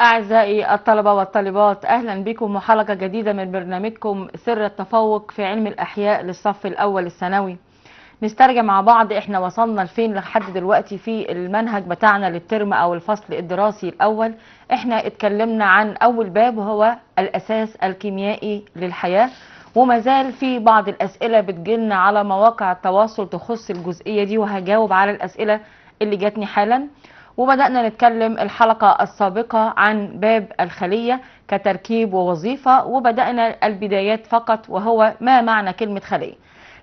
أعزائي الطلبة والطالبات أهلا بكم وحلقة جديدة من برنامجكم سر التفوق في علم الأحياء للصف الأول الثانوي نسترجع مع بعض احنا وصلنا لفين لحد دلوقتي في المنهج بتاعنا للترم أو الفصل الدراسي الأول احنا اتكلمنا عن أول باب وهو الأساس الكيميائي للحياة وما زال في بعض الأسئلة بتجيلنا على مواقع التواصل تخص الجزئية دي وهجاوب على الأسئلة اللي جاتني حالا وبدأنا نتكلم الحلقة السابقة عن باب الخلية كتركيب ووظيفة وبدأنا البدايات فقط وهو ما معنى كلمة خلية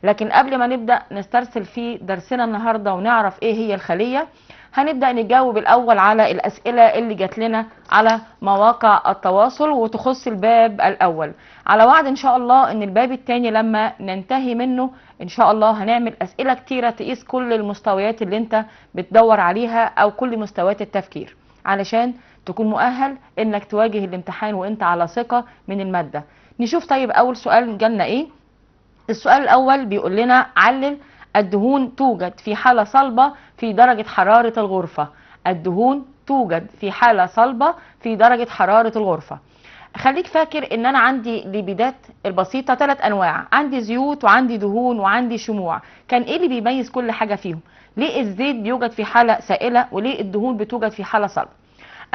لكن قبل ما نبدأ نسترسل في درسنا النهاردة ونعرف ايه هي الخلية هنبدأ نجاوب الأول على الأسئلة اللي جات لنا على مواقع التواصل وتخص الباب الأول على وعد إن شاء الله إن الباب الثاني لما ننتهي منه ان شاء الله هنعمل اسئله كتيره تقيس كل المستويات اللي انت بتدور عليها او كل مستويات التفكير علشان تكون مؤهل انك تواجه الامتحان وانت على ثقه من الماده نشوف طيب اول سؤال جالنا ايه السؤال الاول بيقول لنا علل الدهون توجد في حاله صلبه في درجه حراره الغرفه الدهون توجد في حاله صلبه في درجه حراره الغرفه خليك فاكر ان انا عندي ليبيدات البسيطه ثلاث انواع عندي زيوت وعندي دهون وعندي شموع كان ايه اللي بيميز كل حاجه فيهم ليه الزيت بيوجد في حاله سائله وليه الدهون بتوجد في حاله صلبه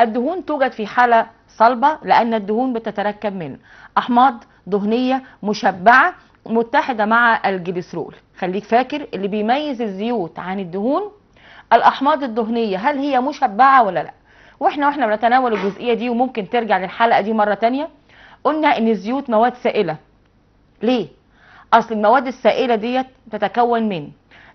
الدهون توجد في حاله صلبه لان الدهون بتتركب من احماض دهنيه مشبعه متحده مع الجليسرول خليك فاكر اللي بيميز الزيوت عن الدهون الاحماض الدهنيه هل هي مشبعه ولا لا واحنا واحنا بنتناول الجزئيه دي وممكن ترجع للحلقه دي مره تانية قلنا ان الزيوت مواد سائله ليه اصل المواد السائله ديت تتكون من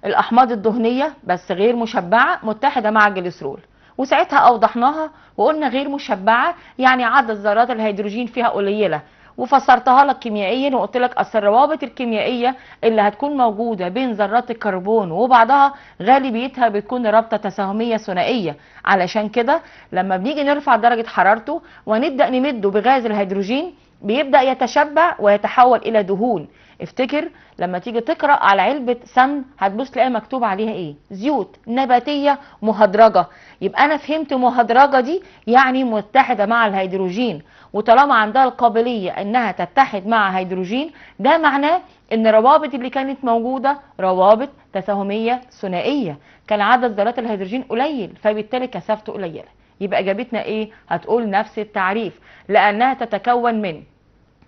الاحماض الدهنيه بس غير مشبعه متحده مع الجليسرول وساعتها اوضحناها وقلنا غير مشبعه يعني عدد ذرات الهيدروجين فيها قليله وفسرتها لك كيميائيا وقلت لك اصل الروابط الكيميائيه اللي هتكون موجوده بين ذرات الكربون وبعضها غالبيتها بتكون رابطه تساهميه ثنائيه علشان كده لما بنيجي نرفع درجه حرارته ونبدا نمده بغاز الهيدروجين بيبدا يتشبع ويتحول الى دهون افتكر لما تيجي تقرا على علبه سمن هتبص تلاقيها مكتوب عليها ايه زيوت نباتيه مهدرجه يبقى انا فهمت مهدرجه دي يعني متحده مع الهيدروجين وطالما عندها القابلية انها تتحد مع هيدروجين ده معناه ان الروابط اللي كانت موجودة روابط تساهمية ثنائية كان عدد ذرات الهيدروجين قليل فبالتالي كثافته قليلة يبقى اجابتنا ايه هتقول نفس التعريف لانها تتكون من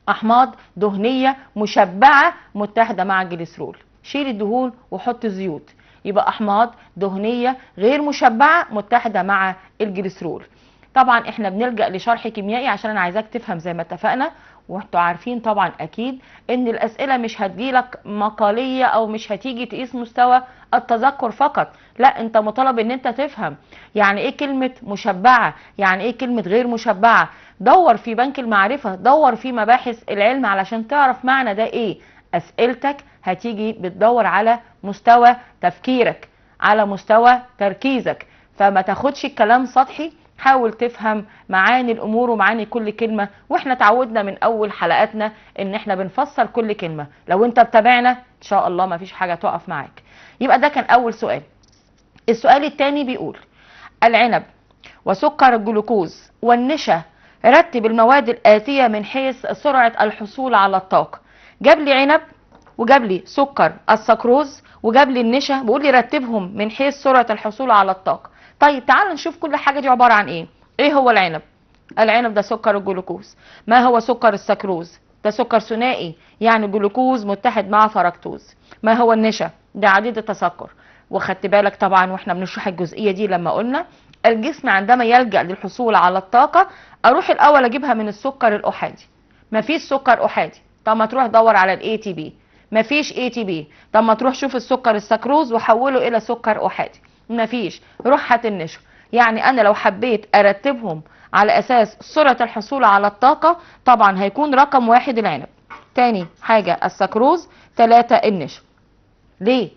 احماض دهنية مشبعة متحدة مع الجليسرول شيل الدهون وحط الزيوت يبقى احماض دهنية غير مشبعة متحدة مع الجليسرول طبعا احنا بنلجأ لشرح كيميائي عشان انا عايزاك تفهم زي ما اتفقنا وانتوا عارفين طبعا اكيد ان الاسئله مش هتجيلك مقاليه او مش هتيجي تقيس مستوى التذكر فقط لا انت مطالب ان انت تفهم يعني ايه كلمه مشبعه يعني ايه كلمه غير مشبعه دور في بنك المعرفه دور في مباحث العلم علشان تعرف معنى ده ايه اسئلتك هتيجي بتدور على مستوى تفكيرك على مستوى تركيزك فما تاخدش الكلام سطحي حاول تفهم معاني الامور ومعاني كل كلمه واحنا تعودنا من اول حلقاتنا ان احنا بنفسر كل كلمه لو انت بتابعنا ان شاء الله ما فيش حاجه تقف معاك يبقى ده كان اول سؤال السؤال الثاني بيقول العنب وسكر الجلوكوز والنشا رتب المواد الآتية من حيث سرعة الحصول على الطاقة جاب لي عنب وجاب لي سكر السكروز وجاب لي النشا بيقول لي رتبهم من حيث سرعة الحصول على الطاقة طيب تعالوا نشوف كل حاجة دي عبارة عن ايه ايه هو العنب العنب ده سكر الجلوكوز ما هو سكر السكروز ده سكر ثنائي يعني جلوكوز متحد مع فركتوز ما هو النشا ده عديد التسكر وخدت بالك طبعا واحنا بنشرح الجزئيه دي لما قلنا الجسم عندما يلجا للحصول على الطاقه اروح الاول اجيبها من السكر الاحادي ما فيش سكر احادي طب ما تروح دور على الاي تي بي ما فيش اي تي بي طب ما تروح شوف السكر السكروز وحوله الى سكر احادي مفيش روح هتنشهم يعني انا لو حبيت ارتبهم على اساس سرعة الحصول على الطاقة طبعا هيكون رقم واحد العنب تاني حاجة السكروز تلاتة النشو ليه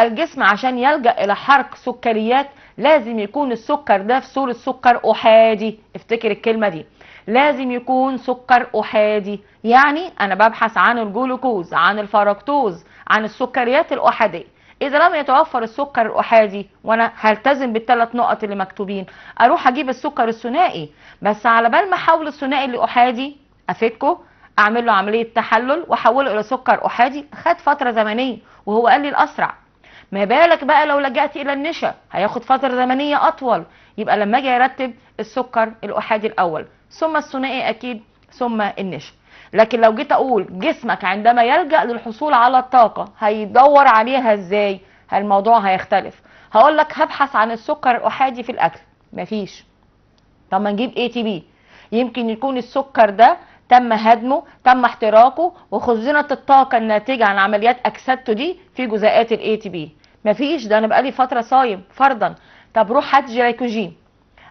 الجسم عشان يلجأ الى حرق سكريات لازم يكون السكر ده في صورة سكر احادي افتكر الكلمة دي لازم يكون سكر احادي يعني انا ببحث عن الجلوكوز عن الفركتوز عن السكريات الاحادية اذا لم يتوفر السكر الاحادي وانا هلتزم بالثلاث نقط اللي مكتوبين اروح اجيب السكر الثنائي بس على بال ما احول الثنائي لاحادي افيدكو اعمل له عمليه تحلل واحوله الى سكر احادي خد فتره زمنيه وهو قال لي الاسرع ما بالك بقى لو لجأت الى النشا هياخد فتره زمنيه اطول يبقى لما اجي ارتب السكر الاحادي الاول ثم الثنائي اكيد ثم النشا لكن لو جيت اقول جسمك عندما يلجأ للحصول على الطاقة هيدور عليها ازاي الموضوع هيختلف هقول لك هبحث عن السكر الاحادي في الاكل مفيش طب ما نجيب اي تي بي يمكن يكون السكر ده تم هدمه تم احتراقه وخزنت الطاقه الناتجه عن عمليات اكسدته دي في جزيئات الاي تي بي مفيش ده انا بقالي فتره صايم فرضا طب روح هات جلايكوجين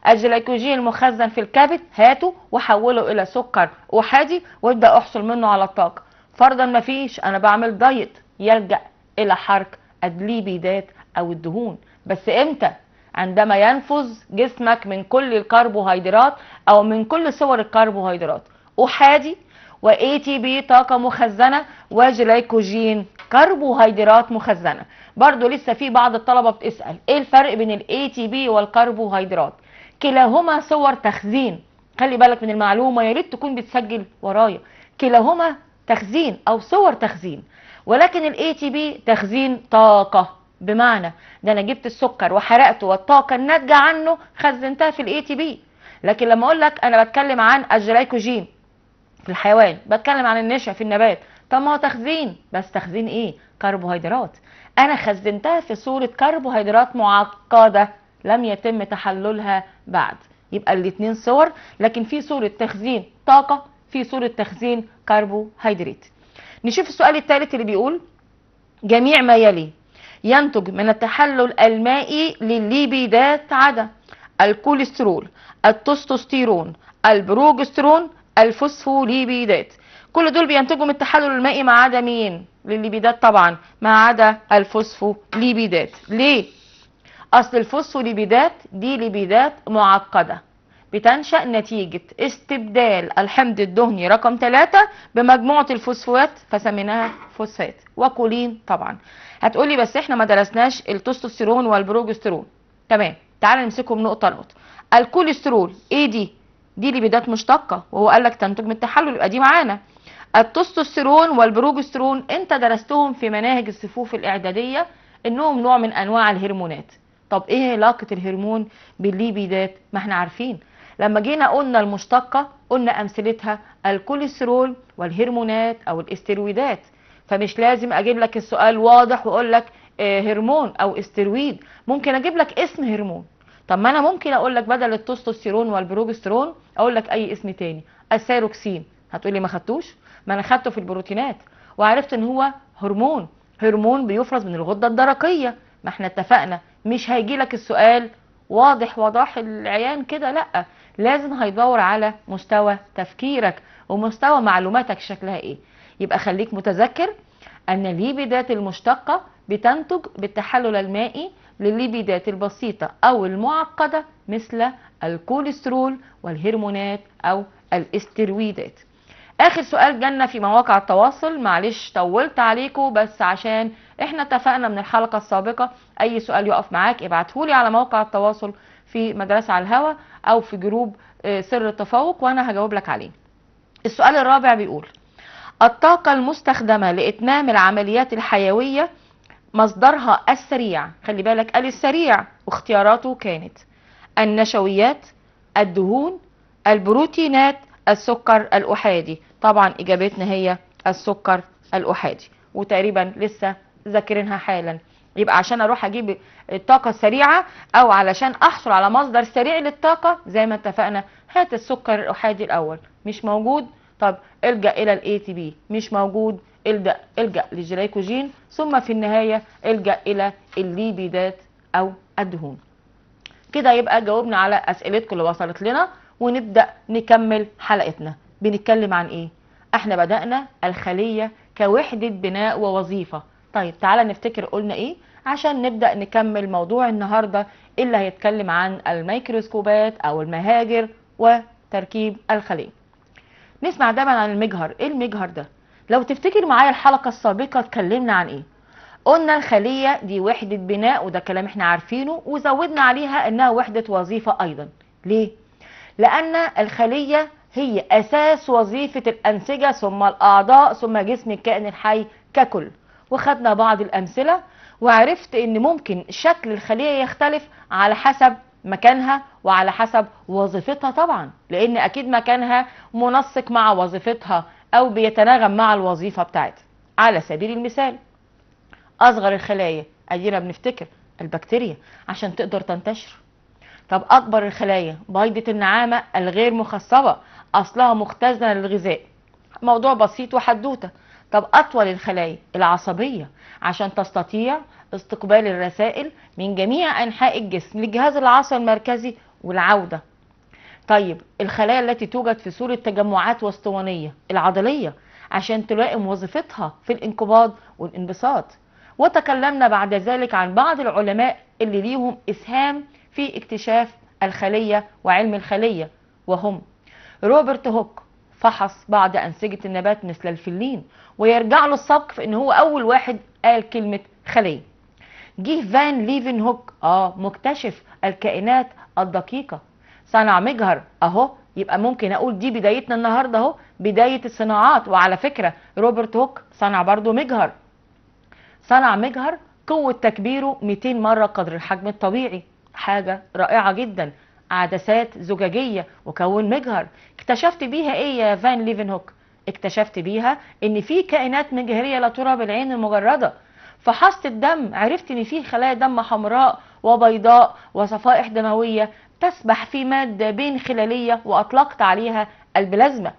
الجلايكوجين المخزن في الكبد هاته وحوله الى سكر احادي وابدا احصل منه على الطاقه فرضا ما فيش انا بعمل دايت يلجا الى حرق الليبيدات او الدهون بس امتى عندما ينفذ جسمك من كل الكربوهيدرات او من كل صور الكربوهيدرات احادي واي تي بي طاقه مخزنه وجلايكوجين كربوهيدرات مخزنه برضو لسه في بعض الطلبه بتسال ايه الفرق بين الاي تي بي والكربوهيدرات كلاهما صور تخزين خلي بالك من المعلومة يا ريت تكون بتسجل ورايا كلاهما تخزين أو صور تخزين ولكن الاي تي بي تخزين طاقة بمعنى ده أنا جبت السكر وحرقته والطاقة الناتجة عنه خزنتها في الاي تي بي لكن لما أقول لك أنا بتكلم عن الجلايكوجين في الحيوان بتكلم عن النشا في النبات طب ما هو تخزين بس تخزين ايه كربوهيدرات انا خزنتها في صورة كربوهيدرات معقدة لم يتم تحللها بعد يبقى الاثنين صور لكن في صورة تخزين طاقة في صورة تخزين كربوهيدرات نشوف السؤال الثالث اللي بيقول جميع ما يلي ينتج من التحلل المائي للليبيدات عدا الكوليسترول التستوستيرون البروجسترون الفوسفوليبيدات كل دول بينتجوا من التحلل المائي ما عدا مين للليبيدات طبعا ما عدا الفوسفوليبيدات ليه اصل الفوسفوليبيدات دي ليبيدات معقده بتنشأ نتيجة استبدال الحمض الدهني رقم 3 بمجموعة الفوسفوات فسميناها فوسفات وكولين طبعا هتقولي بس احنا ما درسناش التستوستيرون والبروجستيرون تمام تعالى نمسكهم نقطة نقطة الكوليسترول ايه دي دي ليبيدات مشتقة وهو قال لك تنتج من التحلل يبقى دي معانا التستوستيرون والبروجستيرون انت درستهم في مناهج الصفوف الإعدادية انهم نوع من انواع الهرمونات طب ايه علاقه الهرمون بالليبيدات ما احنا عارفين لما جينا قلنا المشتقه قلنا امثلتها الكوليسترول والهرمونات او الاسترويدات فمش لازم اجيب لك السؤال واضح واقول لك آه، هرمون او استرويد ممكن اجيب لك اسم هرمون طب ما انا ممكن اقول لك بدل التستوستيرون والبروجسترون اقول لك اي اسم تاني السيروكسين هتقول لي ما خدتوش ما انا خدته في البروتينات وعرفت ان هو هرمون هرمون بيفرز من الغده الدرقيه ما احنا اتفقنا مش هيجي لك السؤال واضح وضاح العيان كده لا لازم هيدور على مستوى تفكيرك ومستوى معلوماتك شكلها ايه يبقى خليك متذكر ان الليبيدات المشتقه بتنتج بالتحلل المائي للليبيدات البسيطه او المعقده مثل الكوليسترول والهرمونات او الاسترويدات اخر سؤال جانا في مواقع التواصل معلش طولت عليكم بس عشان احنا اتفقنا من الحلقه السابقه اي سؤال يقف معاك ابعتهولي على موقع التواصل في مدرسه على الهوا او في جروب آه، سر التفوق وانا هجاوب لك عليه السؤال الرابع بيقول الطاقة المستخدمة لإتمام العمليات الحيوية مصدرها السريع خلي بالك قال السريع واختياراته كانت النشويات الدهون البروتينات السكر الأحادي طبعا اجابتنا هي السكر الاحادي وتقريبا لسه ذاكرينها حالا يبقى عشان اروح اجيب الطاقه السريعه او علشان احصل على مصدر سريع للطاقه زي ما اتفقنا هات السكر الاحادي الاول مش موجود طب الجا الى الاي تي بي مش موجود الجا الجا للجلايكوجين ثم في النهايه الجا الى الليبيدات او الدهون كده يبقى جاوبنا على اسئلتكم اللي وصلت لنا ونبدا نكمل حلقتنا بنتكلم عن ايه احنا بدأنا الخلية كوحدة بناء ووظيفة طيب تعالى نفتكر قلنا ايه عشان نبدأ نكمل موضوع النهاردة اللي هيتكلم عن الميكروسكوبات او المهاجر وتركيب الخلية نسمع دايما عن المجهر ايه المجهر ده لو تفتكر معايا الحلقة السابقة اتكلمنا عن ايه قلنا الخلية دي وحدة بناء وده كلام احنا عارفينه وزودنا عليها انها وحدة وظيفة ايضا ليه لان الخلية هي أساس وظيفة الأنسجة ثم الأعضاء ثم جسم الكائن الحي ككل وخدنا بعض الأمثلة وعرفت إن ممكن شكل الخلية يختلف على حسب مكانها وعلى حسب وظيفتها طبعا لأن أكيد مكانها منسق مع وظيفتها أو بيتناغم مع الوظيفة بتاعتها على سبيل المثال أصغر الخلايا أدينا بنفتكر البكتيريا عشان تقدر تنتشر طب أكبر الخلايا بيضة النعامة الغير مخصبة أصلها مختزنة للغذاء موضوع بسيط وحدوتة طب أطول الخلايا العصبية عشان تستطيع استقبال الرسائل من جميع أنحاء الجسم للجهاز العصبي المركزي والعودة طيب الخلايا التي توجد في صورة تجمعات واسطوانيه العضلية عشان تلائم وظيفتها في الانقباض والانبساط وتكلمنا بعد ذلك عن بعض العلماء اللي ليهم إسهام في اكتشاف الخلية وعلم الخلية وهم روبرت هوك فحص بعض أنسجة النبات مثل الفلين ويرجع له السبق في إن هو أول واحد قال كلمة خلية جيه فان ليفن هوك آه مكتشف الكائنات الدقيقة صنع مجهر أهو يبقى ممكن أقول دي بدايتنا النهاردة أهو بداية الصناعات وعلى فكرة روبرت هوك صنع برضه مجهر صنع مجهر قوة تكبيره 200 مرة قدر الحجم الطبيعي حاجة رائعة جدا عدسات زجاجية وكون مجهر اكتشفت بيها ايه يا فان ليفنهوك اكتشفت بيها ان في كائنات مجهرية لا ترى بالعين المجردة فحصت الدم عرفت ان في خلايا دم حمراء وبيضاء وصفائح دموية تسبح في مادة بين خلالية واطلقت عليها البلازما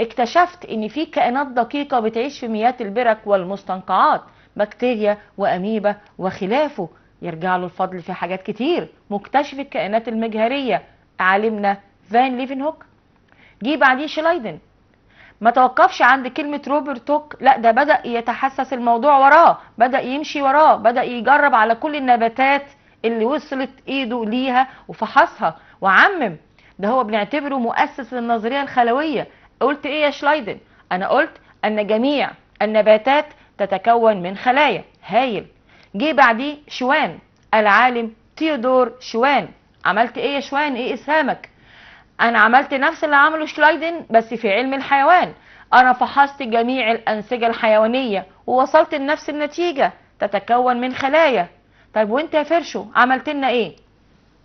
اكتشفت ان في كائنات دقيقة بتعيش في مياه البرك والمستنقعات بكتيريا واميبا وخلافه يرجع له الفضل في حاجات كتير مكتشف الكائنات المجهرية عالمنا فان ليفنهوك جه بعديه شلايدن ما توقفش عند كلمة روبرت هوك لا ده بدأ يتحسس الموضوع وراه بدأ يمشي وراه بدأ يجرب على كل النباتات اللي وصلت ايده ليها وفحصها وعمم ده هو بنعتبره مؤسس للنظرية الخلوية قلت ايه يا شلايدن انا قلت ان جميع النباتات تتكون من خلايا هايل جه بعديه شوان العالم تيودور شوان عملت ايه يا شوان ايه اسهامك انا عملت نفس اللي عمله شلايدن بس في علم الحيوان انا فحصت جميع الانسجه الحيوانيه ووصلت لنفس النتيجه تتكون من خلايا طيب وانت يا فرشو عملت لنا ايه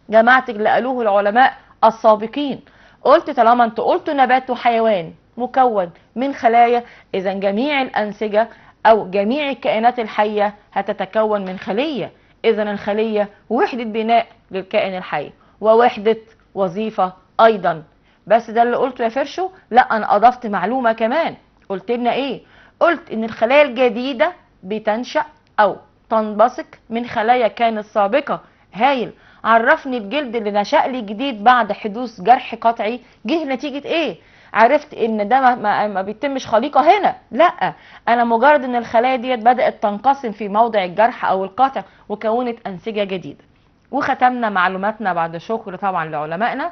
جمعت اللي قالوه العلماء السابقين قلت طالما انت قلت نبات وحيوان مكون من خلايا اذا جميع الانسجه أو جميع الكائنات الحية هتتكون من خلية إذا الخلية وحدة بناء للكائن الحي ووحدة وظيفة أيضا بس ده اللي قلته يا فرشو لا أنا أضفت معلومة كمان قلت لنا إيه قلت إن الخلايا الجديدة بتنشأ أو تنبثق من خلايا كانت سابقة هايل عرفني الجلد اللي نشأ لي جديد بعد حدوث جرح قطعي جه نتيجة إيه عرفت ان ده ما, ما بيتمش خليقه هنا لا انا مجرد ان الخلايا ديت بدات تنقسم في موضع الجرح او القطع وكونت انسجه جديده وختمنا معلوماتنا بعد شكر طبعا لعلمائنا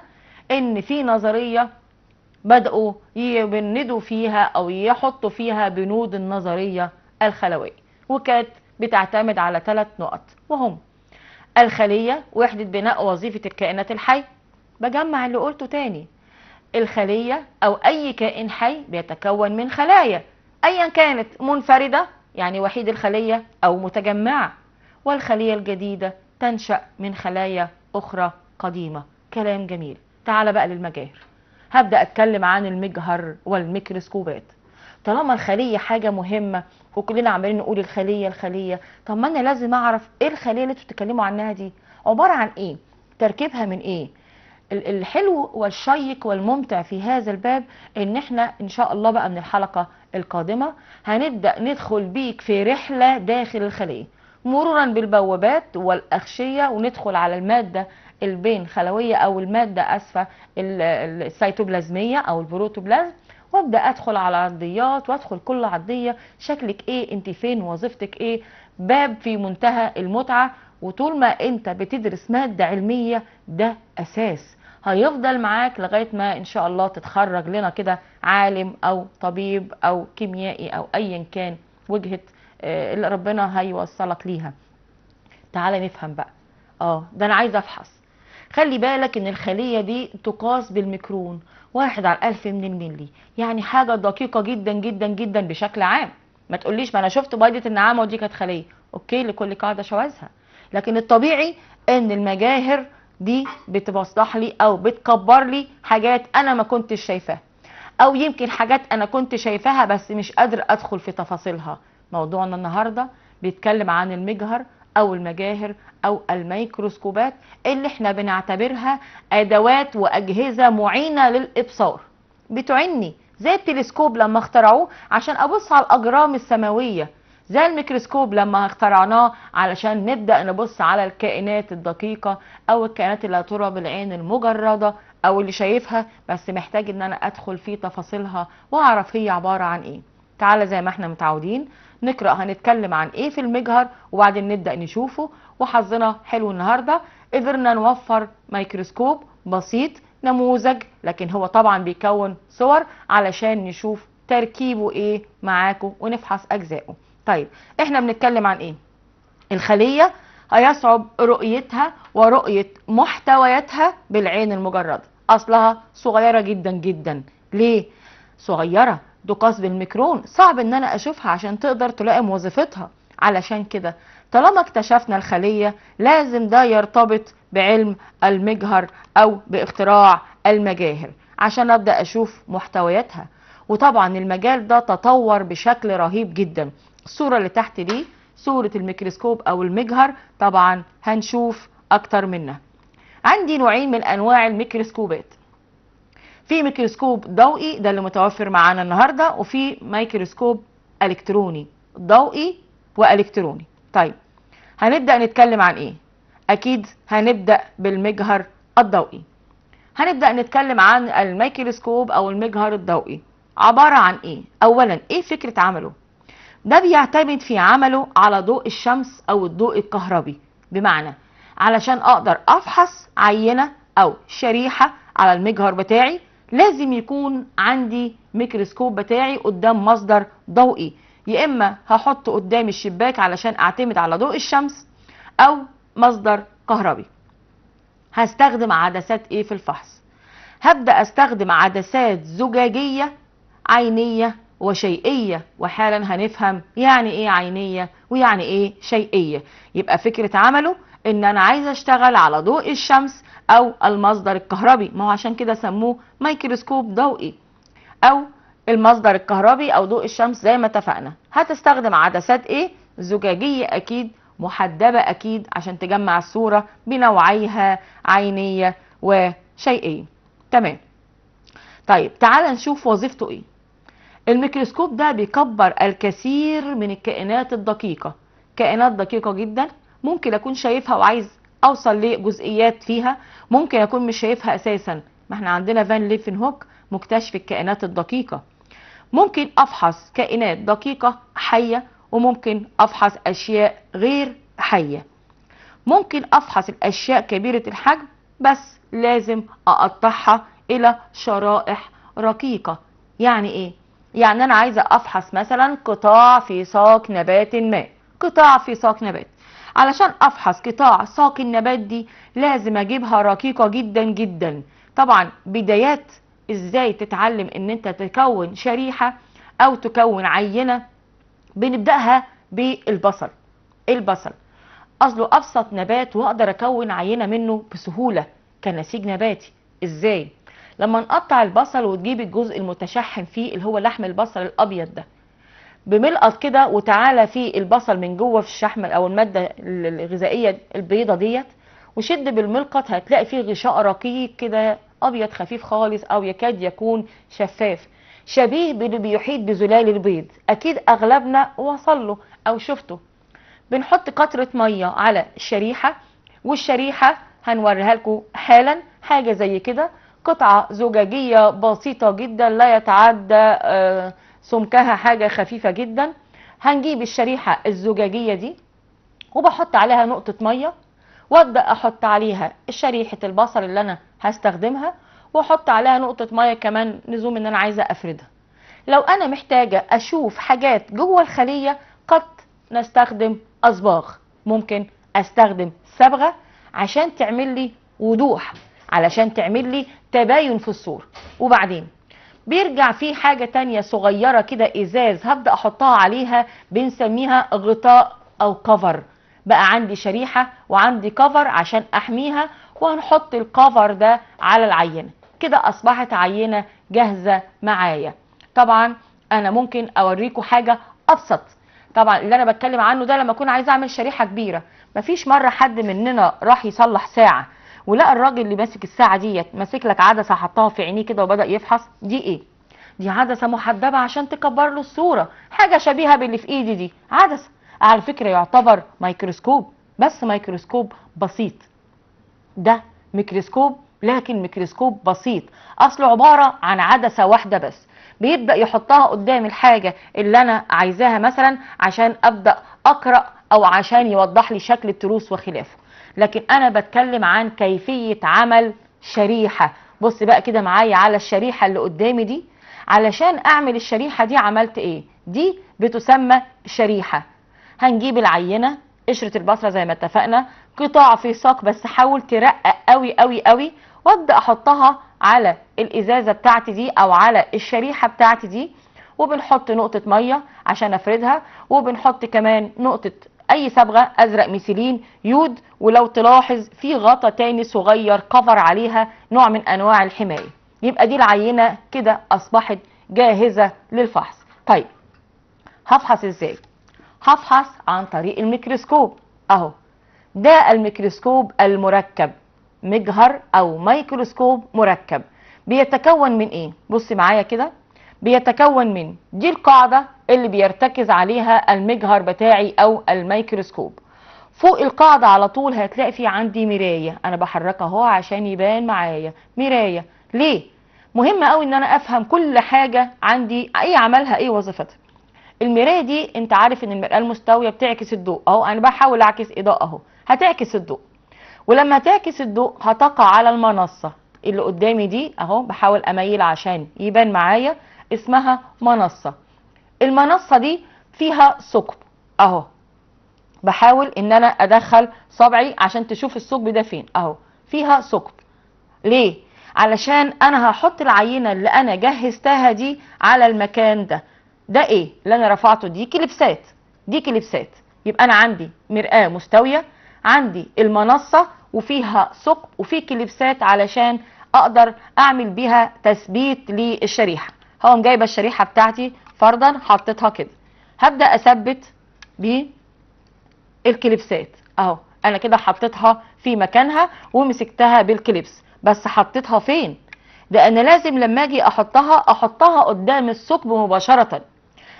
ان في نظريه بداوا يبندوا فيها او يحطوا فيها بنود النظريه الخلويه وكانت بتعتمد على ثلاث نقط وهم الخليه وحده بناء وظيفه الكائنات الحيه بجمع اللي قلته تاني الخلية أو أي كائن حي بيتكون من خلايا أيا كانت منفردة يعني وحيد الخلية أو متجمعة والخلية الجديدة تنشأ من خلايا أخرى قديمة كلام جميل تعال بقى للمجاهر هبدأ أتكلم عن المجهر والميكروسكوبات طالما الخلية حاجة مهمة وكلنا عمالين نقول الخلية الخلية طب ما أنا لازم أعرف إيه الخلية اللي أنتوا بتتكلموا عنها دي عبارة عن إيه تركيبها من إيه الحلو والشيق والممتع في هذا الباب ان احنا ان شاء الله بقى من الحلقة القادمة هنبدأ ندخل بيك في رحلة داخل الخلية مرورا بالبوابات والأغشية وندخل على المادة البين خلوية او المادة اسفة السيتوبلازمية او البروتوبلازم وابدا ادخل على عرضيات وادخل كل عرضيه شكلك ايه انت فين وظيفتك ايه باب في منتهى المتعه وطول ما انت بتدرس مادة علمية ده اساس هيفضل معاك لغاية ما ان شاء الله تتخرج لنا كده عالم او طبيب او كيميائي او ايا كان وجهة آه، اللي ربنا هيوصلك ليها تعالى نفهم بقى اه ده انا عايزه افحص خلي بالك ان الخلية دي تقاس بالميكرون واحد على الف من الملي يعني حاجة دقيقة جدا جدا جدا بشكل عام ما تقوليش ما انا شفت بيضة النعامة ودي كانت خلية اوكي لكل قاعدة شواذها لكن الطبيعي ان المجاهر دي بتبصلح لي او بتكبر لي حاجات انا ما كنتش شايفاها او يمكن حاجات انا كنت شايفاها بس مش قادر ادخل في تفاصيلها موضوعنا النهارده بيتكلم عن المجهر او المجاهر او الميكروسكوبات اللي احنا بنعتبرها ادوات واجهزه معينه للابصار بتعني زي التلسكوب لما اخترعوه عشان ابص على الاجرام السماويه زي الميكروسكوب لما اخترعناه علشان نبدا نبص على الكائنات الدقيقه او الكائنات اللي ترى بالعين المجرده او اللي شايفها بس محتاج ان انا ادخل في تفاصيلها واعرف هي عباره عن ايه تعالى زي ما احنا متعودين نقرا هنتكلم عن ايه في المجهر وبعدين نبدا نشوفه وحظنا حلو النهارده قدرنا نوفر ميكروسكوب بسيط نموذج لكن هو طبعا بيكون صور علشان نشوف تركيبه ايه معاكم ونفحص اجزائه طيب احنا بنتكلم عن ايه الخليه هيصعب رؤيتها ورؤيه محتوياتها بالعين المجرده اصلها صغيره جدا جدا ليه صغيره دقاس بالميكرون صعب ان انا اشوفها عشان تقدر تلائم وظيفتها علشان كده طالما اكتشفنا الخلية لازم ده يرتبط بعلم المجهر أو باختراع المجاهر عشان أبدأ أشوف محتوياتها وطبعا المجال ده تطور بشكل رهيب جدا الصورة اللي تحت دي صورة الميكروسكوب أو المجهر طبعا هنشوف أكتر منها عندي نوعين من أنواع الميكروسكوبات في ميكروسكوب ضوئي ده اللي متوفر معانا النهاردة وفي ميكروسكوب إلكتروني ضوئي وإلكتروني طيب هنبدأ نتكلم عن إيه؟ أكيد هنبدأ بالمجهر الضوئي هنبدأ نتكلم عن الميكروسكوب أو المجهر الضوئي عبارة عن إيه؟ أولا إيه فكرة عمله؟ ده بيعتمد في عمله على ضوء الشمس او الضوء الكهربي بمعنى علشان اقدر افحص عينه او شريحه على المجهر بتاعي لازم يكون عندي ميكروسكوب بتاعي قدام مصدر ضوئي يا اما هحطه قدام الشباك علشان اعتمد على ضوء الشمس او مصدر كهربي هستخدم عدسات ايه في الفحص هبدا استخدم عدسات زجاجيه عينيه وشيئية وحالا هنفهم يعني ايه عينية ويعني ايه شيئية يبقى فكرة عمله ان انا عايز اشتغل على ضوء الشمس او المصدر الكهربي ما هو عشان كده سموه مايكروسكوب ضوئي او المصدر الكهربي او ضوء الشمس زي ما اتفقنا هتستخدم عدسات ايه زجاجية اكيد محدبة اكيد عشان تجمع الصورة بنوعيها عينية وشيئية تمام طيب تعال نشوف وظيفته ايه الميكروسكوب ده بيكبر الكثير من الكائنات الدقيقة كائنات دقيقة جدا ممكن أكون شايفها وعايز أوصل لجزئيات فيها ممكن أكون مش شايفها أساسا ما احنا عندنا فان ليفن هوك مكتشف الكائنات الدقيقة ممكن أفحص كائنات دقيقة حية وممكن أفحص أشياء غير حية ممكن أفحص الأشياء كبيرة الحجم بس لازم أقطعها إلى شرائح رقيقة يعني إيه؟ يعني انا عايزه افحص مثلا قطاع في ساق نبات ما قطاع في ساق نبات علشان افحص قطاع ساق النبات دي لازم اجيبها رقيقه جدا جدا طبعا بدايات ازاي تتعلم ان انت تكون شريحه او تكون عينه بنبداها بالبصل البصل اصله ابسط نبات واقدر اكون عينه منه بسهوله كنسيج نباتي ازاي لما نقطع البصل وتجيب الجزء المتشحم فيه اللي هو لحم البصل الابيض ده بملقط كده وتعالى في البصل من جوه في الشحم او الماده الغذائيه البيضه ديت وشد بالملقط هتلاقي فيه غشاء رقيق كده ابيض خفيف خالص او يكاد يكون شفاف شبيه باللي بيحيط بزلال البيض اكيد اغلبنا وصل له او شفته بنحط قطره ميه على الشريحه والشريحه هنوريها لكم حالا حاجه زي كده قطعة زجاجية بسيطة جدا لا يتعدى آه، سمكها حاجة خفيفة جدا هنجيب الشريحة الزجاجية دي وبحط عليها نقطة مية وابدأ احط عليها شريحة البصل اللي انا هستخدمها واحط عليها نقطة مية كمان لزوم ان انا عايزة افردها لو انا محتاجة اشوف حاجات جوه الخلية قد نستخدم اصباغ ممكن استخدم صبغة عشان تعمل لي وضوح علشان تعمل لي تباين في الصورة وبعدين بيرجع في حاجة تانية صغيرة كده ازاز هبدأ احطها عليها بنسميها غطاء او كفر بقى عندي شريحة وعندي كفر عشان احميها وهنحط الكفر ده على العينة كده اصبحت عينة جاهزة معايا طبعا انا ممكن اوريكم حاجة ابسط طبعا اللي انا بتكلم عنه ده لما اكون عايزه اعمل شريحه كبيره مفيش مره حد مننا راح يصلح ساعه ولقى الراجل اللي ماسك الساعه ديت ماسك لك عدسه حطها في عينيه كده وبدا يفحص دي ايه دي عدسه محدبه عشان تكبر له الصوره حاجه شبيهه باللي في ايدي دي عدسه على فكره يعتبر ميكروسكوب بس ميكروسكوب بسيط ده ميكروسكوب لكن ميكروسكوب بسيط اصله عباره عن عدسه واحده بس بيبدا يحطها قدام الحاجه اللي انا عايزاها مثلا عشان ابدا اقرا او عشان يوضح لي شكل التروس وخلافه لكن انا بتكلم عن كيفيه عمل شريحه بص بقى كده معايا على الشريحه اللي قدامي دي علشان اعمل الشريحه دي عملت ايه دي بتسمى شريحه هنجيب العينه قشره البصره زي ما اتفقنا قطاع في ساق بس حاول ترقق قوي قوي قوي وابدا احطها على الازازه بتاعتي دي او على الشريحه بتاعتي دي وبنحط نقطه ميه عشان افردها وبنحط كمان نقطه اي صبغه ازرق ميثيلين يود ولو تلاحظ في غطا تاني صغير كفر عليها نوع من انواع الحمايه يبقى دي العينه كده اصبحت جاهزه للفحص طيب هفحص ازاي هفحص عن طريق الميكروسكوب اهو ده الميكروسكوب المركب مجهر او ميكروسكوب مركب بيتكون من ايه بص معايا كده بيتكون من دي القاعدة اللي بيرتكز عليها المجهر بتاعي او الميكروسكوب فوق القاعدة على طول هتلاقي في عندي مراية انا بحركها اهو عشان يبان معايا مراية ليه مهم قوي ان انا افهم كل حاجة عندي اي عملها ايه وظيفتها المرايه دي انت عارف ان المراه المستويه بتعكس الضوء اهو انا بحاول اعكس اضاءه اهو هتعكس الضوء ولما تعكس الضوء هتقع على المنصه اللي قدامي دي اهو بحاول اميل عشان يبان معايا اسمها منصة المنصة دي فيها ثقب اهو بحاول ان انا ادخل صبعي عشان تشوف الثقب ده فين اهو فيها ثقب ليه علشان انا هحط العينه اللي انا جهزتها دي على المكان ده ده ايه اللي انا رفعته دي كليبسات دي كليبسات يبقى انا عندي مرآة مستوية عندي المنصة وفيها ثقب وفي كليبسات علشان اقدر اعمل بيها تثبيت للشريحة هقوم جايبه الشريحه بتاعتي فرضا حطيتها كده هبدا اثبت بالكليبسات اهو انا كده حطيتها في مكانها ومسكتها بالكليبس بس حطيتها فين ده انا لازم لما اجي احطها احطها قدام الثقب مباشره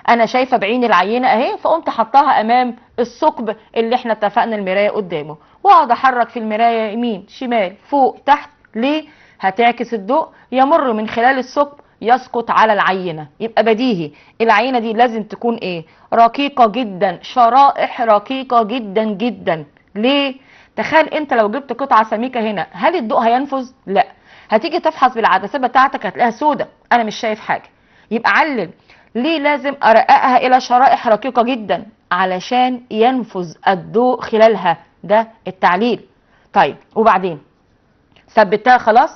انا شايفه بعين العينه اهي فقمت حطها امام الثقب اللي احنا اتفقنا المرايه قدامه واقعد احرك في المرايه يمين شمال فوق تحت ليه هتعكس الضوء يمر من خلال الثقب يسقط على العينة يبقى بديهي العينة دي لازم تكون ايه رقيقة جدا شرائح رقيقة جدا جدا ليه تخيل انت لو جبت قطعة سميكة هنا هل الضوء هينفذ لا هتيجي تفحص بالعدسة بتاعتك هتلاقيها سودة انا مش شايف حاجة يبقى علم ليه لازم ارققها الى شرائح رقيقة جدا علشان ينفذ الضوء خلالها ده التعليل طيب وبعدين ثبتها خلاص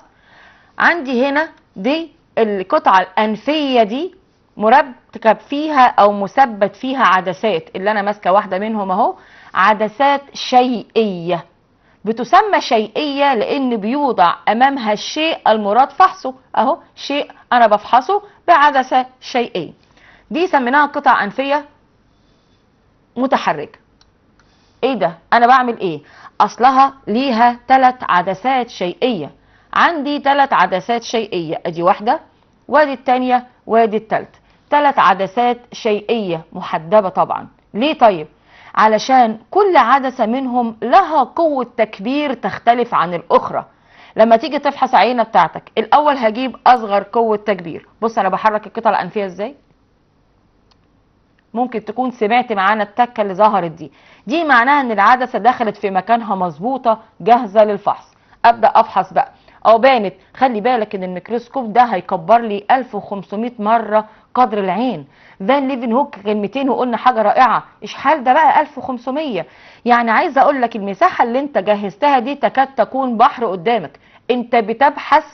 عندي هنا دي القطعه الانفيه دي مرتب فيها او مثبت فيها عدسات اللي انا ماسكه واحده منهم اهو عدسات شيئيه بتسمى شيئيه لان بيوضع امامها الشيء المراد فحصه اهو شيء انا بفحصه بعدسه شيئيه دي سميناها قطع انفيه متحركه ايه ده انا بعمل ايه اصلها ليها ثلاث عدسات شيئيه عندي ثلاث عدسات شيئيه ادي واحده وادي التانية وادي التالتة ثلاث عدسات شيئية محدبة طبعا ليه طيب علشان كل عدسة منهم لها قوة تكبير تختلف عن الأخرى لما تيجي تفحص عينة بتاعتك الأول هجيب أصغر قوة تكبير بص أنا بحرك القطع الأنفية إزاي ممكن تكون سمعت معانا التكة اللي ظهرت دي دي معناها ان العدسة دخلت في مكانها مظبوطة جاهزة للفحص أبدأ أفحص بقى او بانت خلي بالك ان الميكروسكوب ده هيكبر لي 1500 مره قدر العين فان ليفن هوك كلمتين وقلنا حاجه رائعه اشحال ده بقى 1500 يعني عايزه اقول لك المساحه اللي انت جهزتها دي تكاد تكون بحر قدامك انت بتبحث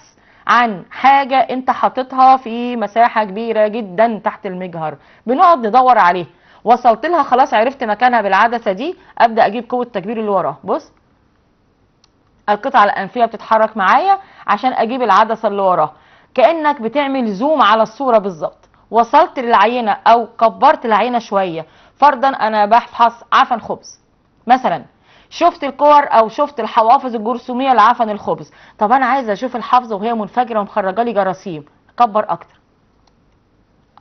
عن حاجة انت حاططها في مساحة كبيرة جدا تحت المجهر بنقعد ندور عليه وصلت لها خلاص عرفت مكانها بالعدسة دي ابدأ اجيب قوة تكبير اللي وراه بص القطعه الانفيه بتتحرك معايا عشان اجيب العدسه اللي وراها كانك بتعمل زوم على الصوره بالظبط وصلت للعينه او كبرت العينه شويه فرضا انا بفحص عفن خبز مثلا شفت الكور او شفت الحوافظ الجرثوميه لعفن الخبز طب انا عايزه اشوف الحافظه وهي منفجره ومخرجه لي جراثيم كبر اكتر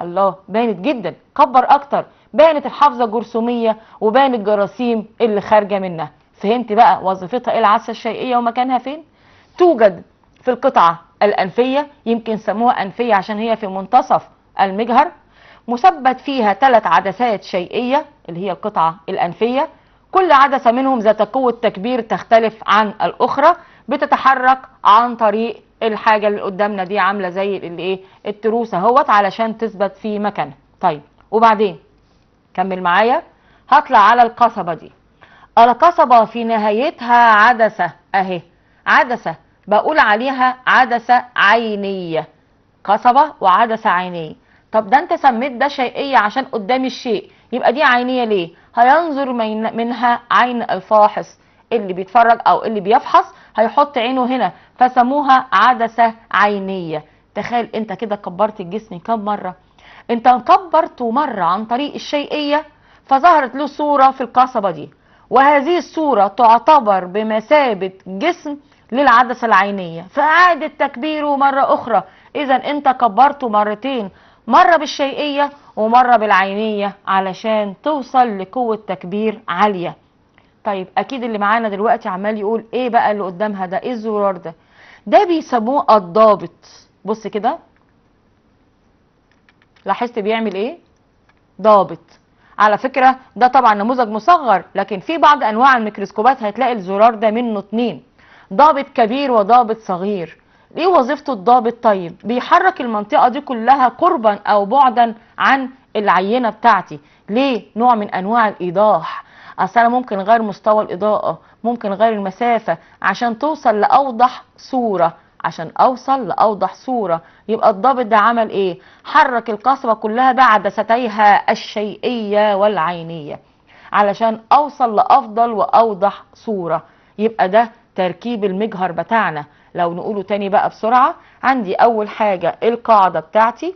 الله بانت جدا كبر اكتر بانت الحافظه الجرثوميه وبانت الجراثيم اللي خارجه منها فهمت بقى وظيفتها ايه العدسه الشيئيه ومكانها فين توجد في القطعه الانفيه يمكن سموها انفيه عشان هي في منتصف المجهر مثبت فيها ثلاث عدسات شيئيه اللي هي القطعه الانفيه كل عدسه منهم ذات قوه تكبير تختلف عن الاخرى بتتحرك عن طريق الحاجه اللي قدامنا دي عامله زي اللي ايه التروس اهوت علشان تثبت في مكانها طيب وبعدين كمل معايا هطلع على القصبه دي القصبة في نهايتها عدسة أهي عدسة بقول عليها عدسة عينية قصبة وعدسة عينية طب ده انت سميت ده شيئية عشان قدام الشيء يبقى دي عينية ليه هينظر من منها عين الفاحص اللي بيتفرج او اللي بيفحص هيحط عينه هنا فسموها عدسة عينية تخيل انت كده كبرت الجسم كم مرة انت كبرته مرة عن طريق الشيئية فظهرت له صورة في القصبة دي وهذه الصورة تعتبر بمثابة جسم للعدسة العينية فأعادة تكبيره مرة أخرى إذا أنت كبرته مرتين مرة بالشيئية ومرة بالعينية علشان توصل لقوة تكبير عالية طيب أكيد اللي معانا دلوقتي عمال يقول إيه بقى اللي قدامها ده إيه الزرار ده ده بيسموه الضابط بص كده لاحظت بيعمل إيه ضابط على فكرة ده طبعا نموذج مصغر لكن في بعض انواع الميكروسكوبات هتلاقي الزرار ده منه اتنين ضابط كبير وضابط صغير ايه وظيفته الضابط طيب بيحرك المنطقة دي كلها قربا او بعدا عن العينة بتاعتي ليه نوع من انواع الايضاح اصل انا ممكن غير مستوى الاضاءة ممكن غير المسافة عشان توصل لاوضح صورة عشان اوصل لاوضح صوره يبقى الضابط ده عمل ايه حرك القصبه كلها بعدستيها الشيئيه والعينيه علشان اوصل لافضل واوضح صوره يبقى ده تركيب المجهر بتاعنا لو نقوله تاني بقى بسرعه عندي اول حاجه القاعده بتاعتي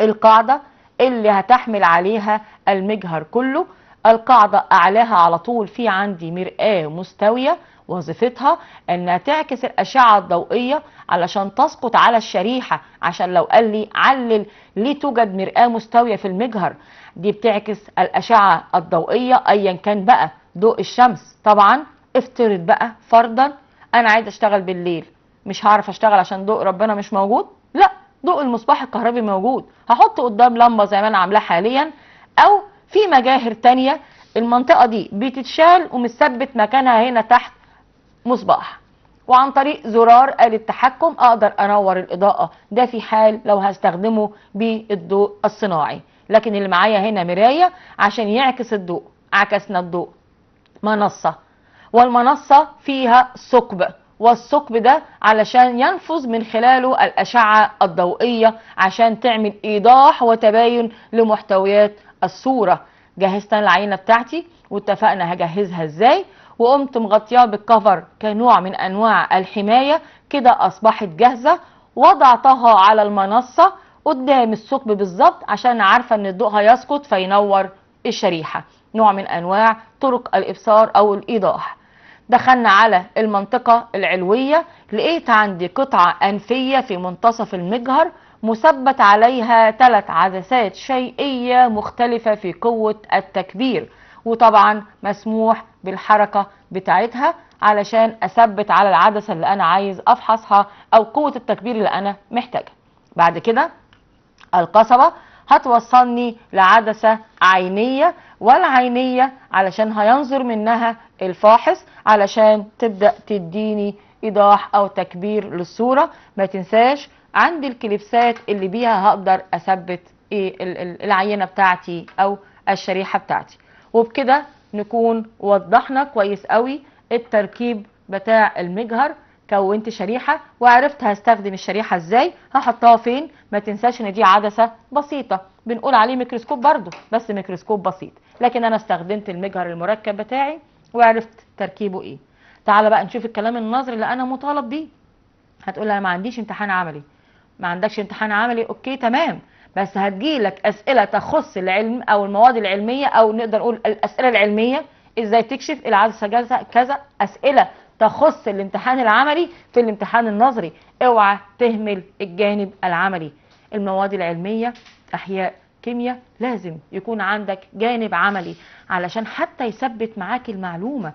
القاعده اللي هتحمل عليها المجهر كله القاعده اعلاها على طول في عندي مرآة مستويه وظيفتها انها تعكس الاشعه الضوئيه علشان تسقط على الشريحه عشان لو قال لي علل ليه توجد مرآه مستويه في المجهر دي بتعكس الاشعه الضوئيه ايا كان بقى ضوء الشمس طبعا افترض بقى فرضا انا عايز اشتغل بالليل مش هعرف اشتغل عشان ضوء ربنا مش موجود لا ضوء المصباح الكهربي موجود هحط قدام لمبه زي ما انا عاملاه حاليا او في مجاهر تانية المنطقه دي بتتشال ومثبت مكانها هنا تحت مصباح وعن طريق زرار آلة تحكم أقدر أنور الإضاءة ده في حال لو هستخدمه بالضوء الصناعي لكن اللي معايا هنا مراية عشان يعكس الضوء عكسنا الضوء منصة والمنصة فيها ثقب والثقب ده علشان ينفذ من خلاله الأشعة الضوئية عشان تعمل إيضاح وتباين لمحتويات الصورة جهزت العينة بتاعتي واتفقنا هجهزها ازاي وقمت مغطياه بالكفر كنوع من انواع الحمايه كده اصبحت جاهزه وضعتها على المنصه قدام الثقب بالظبط عشان عارفه ان الضوء هيسقط فينور الشريحه نوع من انواع طرق الابصار او الايضاح دخلنا على المنطقه العلويه لقيت عندي قطعه انفيه في منتصف المجهر مثبت عليها ثلاث عدسات شيئيه مختلفه في قوه التكبير وطبعا مسموح بالحركة بتاعتها علشان اثبت على العدسة اللي انا عايز افحصها او قوة التكبير اللي انا محتاجها بعد كده القصبة هتوصلني لعدسة عينية والعينية علشان هينظر منها الفاحص علشان تبدأ تديني ايضاح او تكبير للصورة ما تنساش عند الكليبسات اللي بيها هقدر اثبت إيه العينة بتاعتي او الشريحة بتاعتي وبكده نكون وضحنا كويس قوي التركيب بتاع المجهر كونت شريحة وعرفت هستخدم الشريحة ازاي هحطها فين ما تنساش ان دي عدسة بسيطة بنقول عليه ميكروسكوب برضو بس ميكروسكوب بسيط لكن انا استخدمت المجهر المركب بتاعي وعرفت تركيبه ايه تعالى بقى نشوف الكلام النظري اللي انا مطالب بيه هتقول انا ما عنديش امتحان عملي ما عندكش امتحان عملي اوكي تمام بس هتجيلك اسئله تخص العلم او المواد العلميه او نقدر نقول الاسئله العلميه ازاي تكشف العدسه جلسه كذا اسئله تخص الامتحان العملي في الامتحان النظري اوعى تهمل الجانب العملي المواد العلميه احياء كيمياء لازم يكون عندك جانب عملي علشان حتى يثبت معاك المعلومه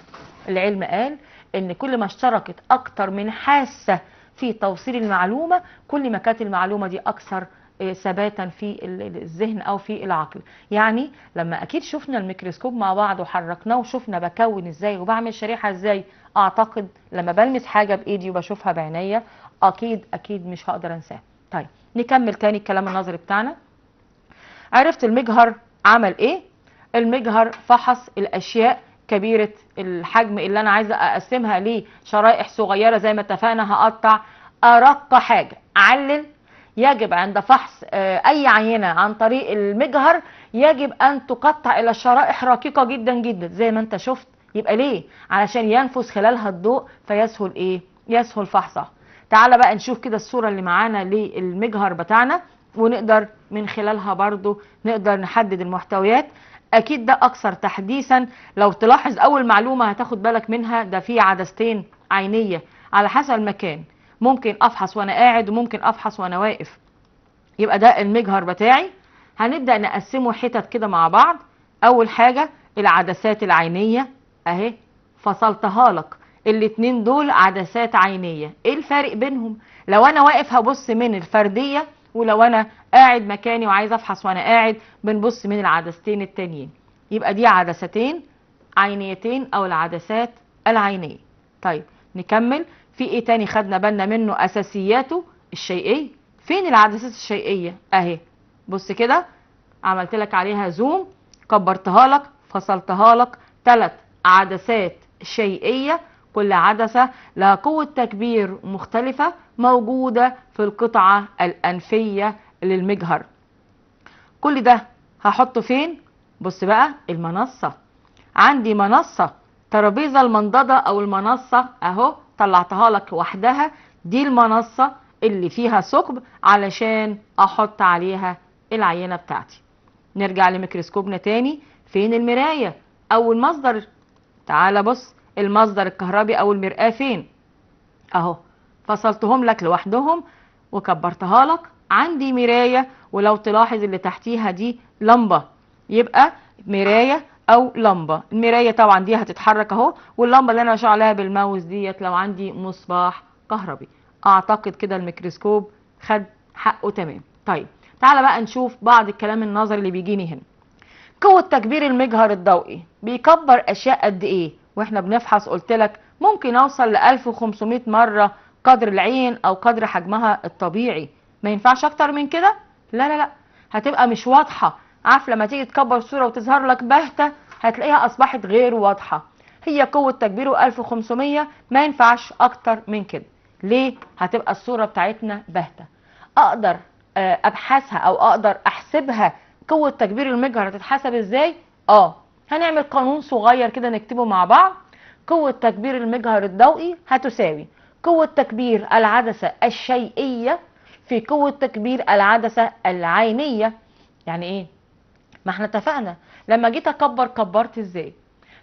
العلم قال ان كل ما اشتركت اكتر من حاسه في توصيل المعلومه كل ما كانت المعلومه دي اكثر آه، ثباتا في الذهن او في العقل يعني لما اكيد شفنا الميكروسكوب مع بعض وحركناه وشفنا بكون ازاي وبعمل شريحه ازاي اعتقد لما بلمس حاجه بايدي وبشوفها بعينيا اكيد اكيد مش هقدر انساها طيب نكمل تاني الكلام النظري بتاعنا عرفت المجهر عمل ايه المجهر فحص الاشياء كبيره الحجم اللي انا عايزه اقسمها لشرائح صغيره زي ما اتفقنا هقطع ارق حاجه علل يجب عند فحص آه، اي عينه عن طريق المجهر يجب ان تقطع الى شرائح رقيقه جدا جدا زي ما انت شفت يبقى ليه علشان ينفذ خلالها الضوء فيسهل ايه يسهل فحصها تعالى بقى نشوف كده الصوره اللي معانا للمجهر بتاعنا ونقدر من خلالها برضو نقدر نحدد المحتويات اكيد ده اكثر تحديثا لو تلاحظ اول معلومه هتاخد بالك منها ده في عدستين عينيه على حسب المكان ممكن افحص وانا قاعد وممكن افحص وانا واقف يبقى ده المجهر بتاعي هنبدا نقسمه حتت كده مع بعض اول حاجه العدسات العينيه اهي فصلتها لك الاتنين دول عدسات عينيه ايه الفرق بينهم لو انا واقف هبص من الفرديه ولو انا قاعد مكاني وعايز افحص وانا قاعد بنبص من العدستين التانيين يبقى دي عدستين عينيتين او العدسات العينيه طيب نكمل في ايه تاني خدنا بالنا منه اساسياته الشيئيه فين العدسات الشيئيه اهي بص كده عملت لك عليها زوم كبرتها لك فصلتها لك ثلاث عدسات شيئيه كل عدسه لها قوه تكبير مختلفه موجوده في القطعه الانفيه للمجهر كل ده هحطه فين بص بقى المنصه عندي منصه ترابيزه المنضده او المنصه اهو طلعتها لك لوحدها دي المنصة اللي فيها ثقب علشان احط عليها العينة بتاعتي نرجع لميكروسكوبنا تاني فين المراية او المصدر تعال بص المصدر الكهربي او المرآة فين اهو فصلتهم لك لوحدهم وكبرتها لك عندي مراية ولو تلاحظ اللي تحتيها دي لمبة يبقى مراية او لمبه المرايه طبعا دي هتتحرك اهو واللمبه اللي انا ماشي عليها بالماوس ديت لو عندي مصباح كهربي اعتقد كده الميكروسكوب خد حقه تمام طيب تعالى بقى نشوف بعض الكلام النظري اللي بيجيني هنا قوه تكبير المجهر الضوئي بيكبر اشياء قد ايه واحنا بنفحص قلت لك ممكن اوصل ل 1500 مره قدر العين او قدر حجمها الطبيعي ما ينفعش اكتر من كده لا لا لا هتبقى مش واضحه عارف لما تيجي تكبر صورة وتظهر لك باهتة هتلاقيها أصبحت غير واضحة هي قوة تكبيره 1500 ما ينفعش أكتر من كده ليه هتبقى الصورة بتاعتنا باهتة أقدر آه، أبحثها أو أقدر أحسبها قوة تكبير المجهر هتتحسب إزاي آه هنعمل قانون صغير كده نكتبه مع بعض قوة تكبير المجهر الضوئي هتساوي قوة تكبير العدسة الشيئية في قوة تكبير العدسة العينية يعني إيه ما احنا اتفقنا لما جيت اكبر كبرت ازاي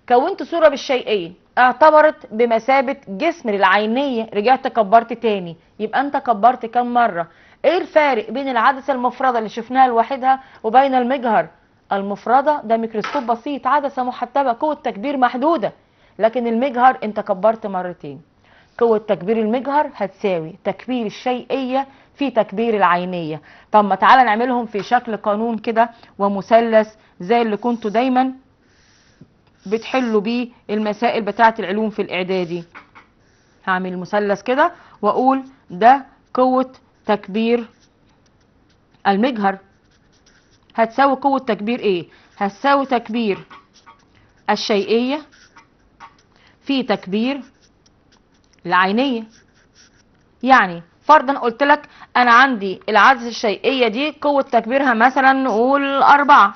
كونت صوره بالشيئين اعتبرت بمثابه جسم للعينيه رجعت كبرت تاني يبقى انت كبرت كام مره ايه الفارق بين العدسه المفرده اللي شفناها لوحدها وبين المجهر المفرده ده ميكروسكوب بسيط عدسه محتبه قوه تكبير محدوده لكن المجهر انت كبرت مرتين قوة تكبير المجهر هتساوي تكبير الشيئية في تكبير العينية طب ما تعالى نعملهم في شكل قانون كده ومثلث زي اللي كنتوا دايما بتحلوا بيه المسائل بتاعة العلوم في الإعدادي هعمل مثلث كده وأقول ده قوة تكبير المجهر هتساوي قوة تكبير ايه؟ هتساوي تكبير الشيئية في تكبير العينية يعني فرضا قلت لك انا عندي العدسة الشيئية دي قوة تكبيرها مثلا نقول اربعة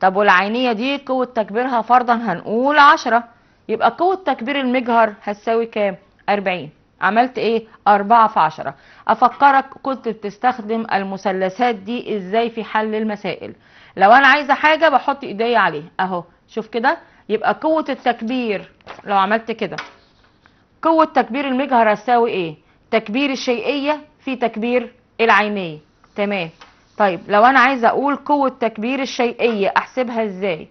طب والعينية دي قوة تكبيرها فرضا هنقول عشرة يبقى قوة تكبير المجهر هتساوي كام؟ أربعين عملت ايه؟ أربعة في عشرة أفكرك كنت بتستخدم المثلثات دي ازاي في حل المسائل لو أنا عايزة حاجة بحط ايدي عليها اهو شوف كده يبقى قوة التكبير لو عملت كده قوة تكبير المجهر هتساوي ايه تكبير الشيئية في تكبير العينية تمام طيب لو انا عايزة اقول قوة تكبير الشيئية احسبها ازاي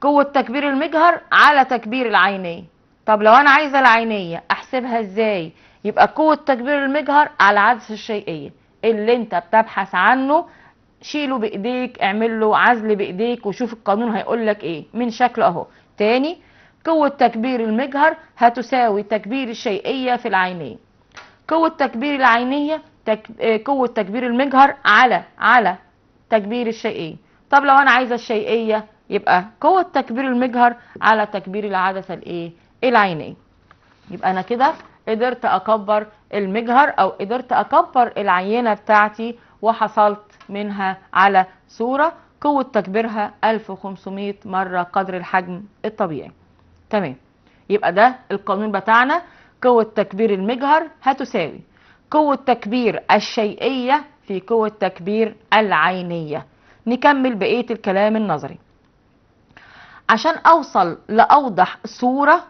قوة تكبير المجهر على تكبير العينية طب لو انا عايزة العينية احسبها ازاي يبقى قوة تكبير المجهر على عدس الشيئية اللي انت بتبحث عنه شيله بايديك اعمل له عزل بايديك وشوف القانون هيقول لك ايه من شكله اهو تاني قوة تكبير المجهر هتساوي تكبير الشيئية في العينين قوة تكبير العينية تك... آه، قوة تكبير المجهر على على تكبير الشيئية طب لو أنا عايزة الشيئية يبقى قوة تكبير المجهر على تكبير العدسة الإيه العينية يبقى أنا كده قدرت أكبر المجهر أو قدرت أكبر العينة بتاعتي وحصلت منها على صورة قوة تكبيرها 1500 مرة قدر الحجم الطبيعي تمام يبقى ده القانون بتاعنا قوة تكبير المجهر هتساوي قوة تكبير الشيئية في قوة تكبير العينية نكمل بقية الكلام النظري عشان أوصل لأوضح صورة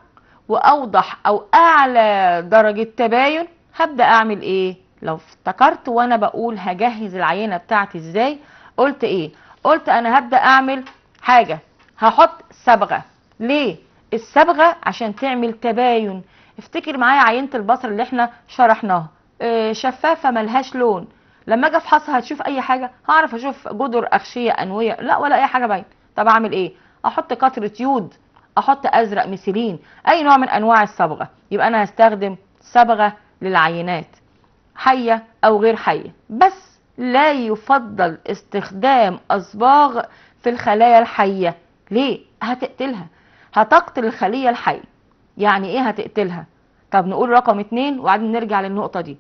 وأوضح أو أعلى درجة تباين هبدأ أعمل إيه؟ لو افتكرت وأنا بقول هجهز العينة بتاعتي إزاي قلت إيه؟ قلت أنا هبدأ أعمل حاجة هحط صبغة ليه؟ الصبغه عشان تعمل تباين افتكر معايا عينه البصر اللي احنا شرحناها اه شفافه ملهاش لون لما اجي افحصها هتشوف اي حاجه هعرف اشوف جدر اغشيه انويه لا ولا اي حاجه باينه طب اعمل ايه احط قطره يود احط ازرق مثيلين اي نوع من انواع الصبغه يبقى انا هستخدم صبغه للعينات حيه او غير حيه بس لا يفضل استخدام اصباغ في الخلايا الحيه ليه هتقتلها هتقتل الخلية الحية يعني ايه هتقتلها طب نقول رقم اتنين وبعدين نرجع للنقطة دي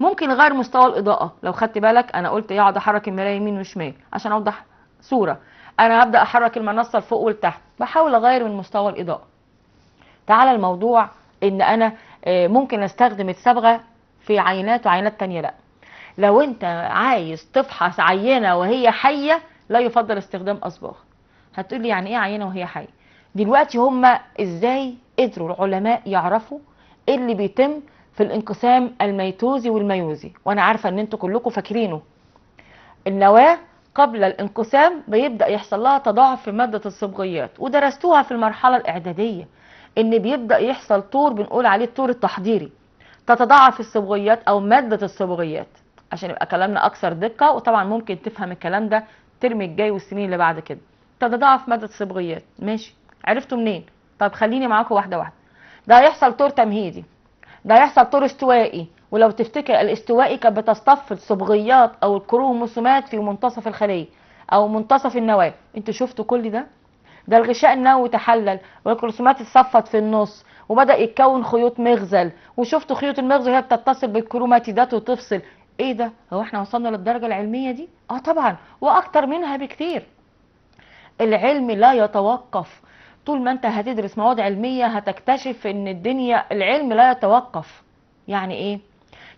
ممكن غير مستوى الإضاءة لو خدت بالك أنا قلت يقعد أقعد أحرك المراية يمين وشمال عشان أوضح صورة أنا هبدأ أحرك المنصة لفوق ولتحت بحاول أغير من مستوى الإضاءة تعالى الموضوع إن أنا آه، ممكن أستخدم الصبغة في عينات وعينات تانية لأ لو أنت عايز تفحص عينة وهي حية لا يفضل استخدام أصباغ هتقولي يعني إيه عينة وهي حية دلوقتي هم ازاي قدروا العلماء يعرفوا ايه اللي بيتم في الانقسام الميتوزي والميوزي وانا عارفه ان انتوا كلكم فاكرينه النواه قبل الانقسام بيبدا يحصل لها تضاعف في ماده الصبغيات ودرستوها في المرحله الاعداديه ان بيبدا يحصل طور بنقول عليه الطور التحضيري تتضاعف الصبغيات او ماده الصبغيات عشان يبقى كلامنا اكثر دقه وطبعا ممكن تفهم الكلام ده الترم الجاي والسنين اللي بعد كده تتضاعف ماده الصبغيات ماشي عرفتوا منين طب خليني معاكم واحده واحده ده هيحصل طور تمهيدي ده هيحصل طور استوائي ولو تفتكر الاستوائي كانت بتصطف الصبغيات او الكروموسومات في منتصف الخليه او منتصف النواه انتوا شفتوا كل ده ده الغشاء النووي تحلل والكروموسومات اتصفت في النص وبدا يتكون خيوط مغزل وشفتوا خيوط المغزل وهي بتتصل بالكروماتيدات وتفصل ايه ده هو احنا وصلنا للدرجه العلميه دي اه طبعا واكتر منها بكتير العلم لا يتوقف طول ما انت هتدرس مواد علميه هتكتشف ان الدنيا العلم لا يتوقف يعني ايه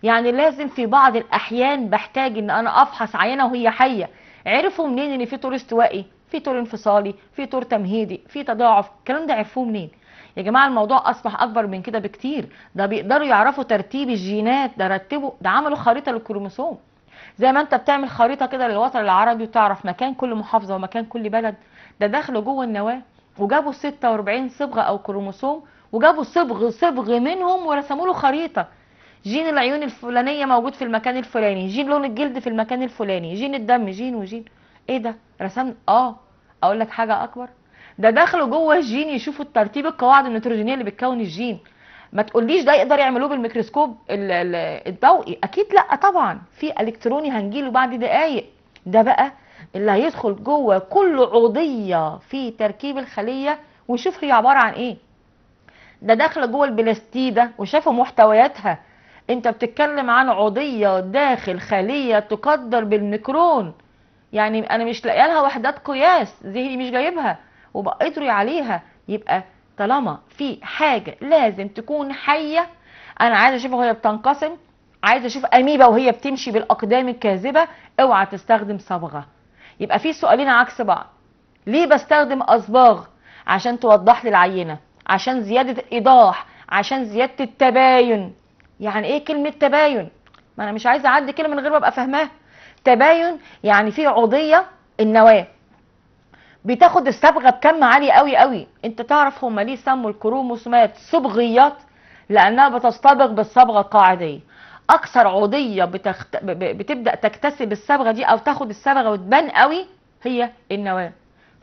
يعني لازم في بعض الاحيان بحتاج ان انا افحص عينه وهي حيه عرفوا منين ان في طول استوائي في طول انفصالي في طول تمهيدي في تضاعف الكلام ده عرفوه منين يا جماعه الموضوع اصبح اكبر من كده بكتير ده بيقدروا يعرفوا ترتيب الجينات ده رتبوا ده عملوا خريطه للكروموسوم زي ما انت بتعمل خريطه كده للوطن العربي وتعرف مكان كل محافظه ومكان كل بلد ده دخلوا جوه النواه وجابوا 46 صبغه او كروموسوم وجابوا صبغ صبغ منهم ورسموا له خريطه جين العيون الفلانيه موجود في المكان الفلاني جين لون الجلد في المكان الفلاني جين الدم جين وجين ايه ده رسمنا اه اقول لك حاجه اكبر ده دخلوا جوه الجين يشوفوا الترتيب القواعد النيتروجينيه اللي بتكون الجين ما تقوليش ده يقدر يعملوه بالميكروسكوب الضوئي اكيد لا طبعا في الكتروني هنجيله بعد دقايق ده بقى اللي هيدخل جوه كل عضية في تركيب الخلية ويشوف هي عبارة عن ايه ده داخله جوه البلاستيده ده وشافوا محتوياتها انت بتتكلم عن عضيه داخل خليه تقدر بالميكرون يعني انا مش لاقيه لها وحدات قياس ذهني مش جايبها وبقدري عليها يبقى طالما في حاجه لازم تكون حيه انا عايزه اشوفها وهي بتنقسم عايزه اشوف اميبا وهي بتمشي بالاقدام الكاذبه اوعى تستخدم صبغه يبقى في سؤالين عكس بعض ليه بستخدم اصباغ عشان توضح لي العينه عشان زياده الايضاح عشان زياده التباين يعني ايه كلمه تباين ما انا مش عايزه اعدي كلمه من غير ما ابقى فاهماها تباين يعني في عضيه النواه بتاخد الصبغه بكم عالي قوي قوي انت تعرف هم ليه سموا الكروموسومات صبغيات لانها بتصطبغ بالصبغه القاعديه اكثر عضيه بتخت... بتبدا تكتسب الصبغه دي او تاخد الصبغه وتبان قوي هي النواه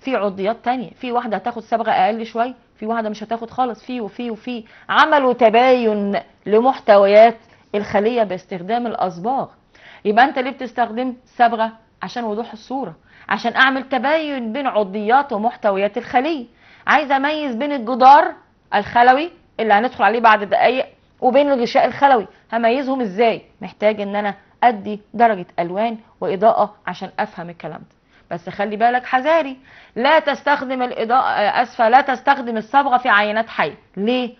في عضيات تانية في واحده هتاخد صبغه اقل شويه في واحده مش هتاخد خالص في وفي وفي عملوا تباين لمحتويات الخليه باستخدام الاصباغ يبقى انت ليه بتستخدم صبغه عشان وضوح الصوره عشان اعمل تباين بين عضيات ومحتويات الخليه عايزه اميز بين الجدار الخلوي اللي هندخل عليه بعد دقائق وبين الغشاء الخلوي هميزهم ازاي محتاج ان انا ادي درجة الوان واضاءة عشان افهم الكلام ده بس خلي بالك حذاري لا تستخدم الاضاءة آه، اسفة لا تستخدم الصبغة في عينات حي ليه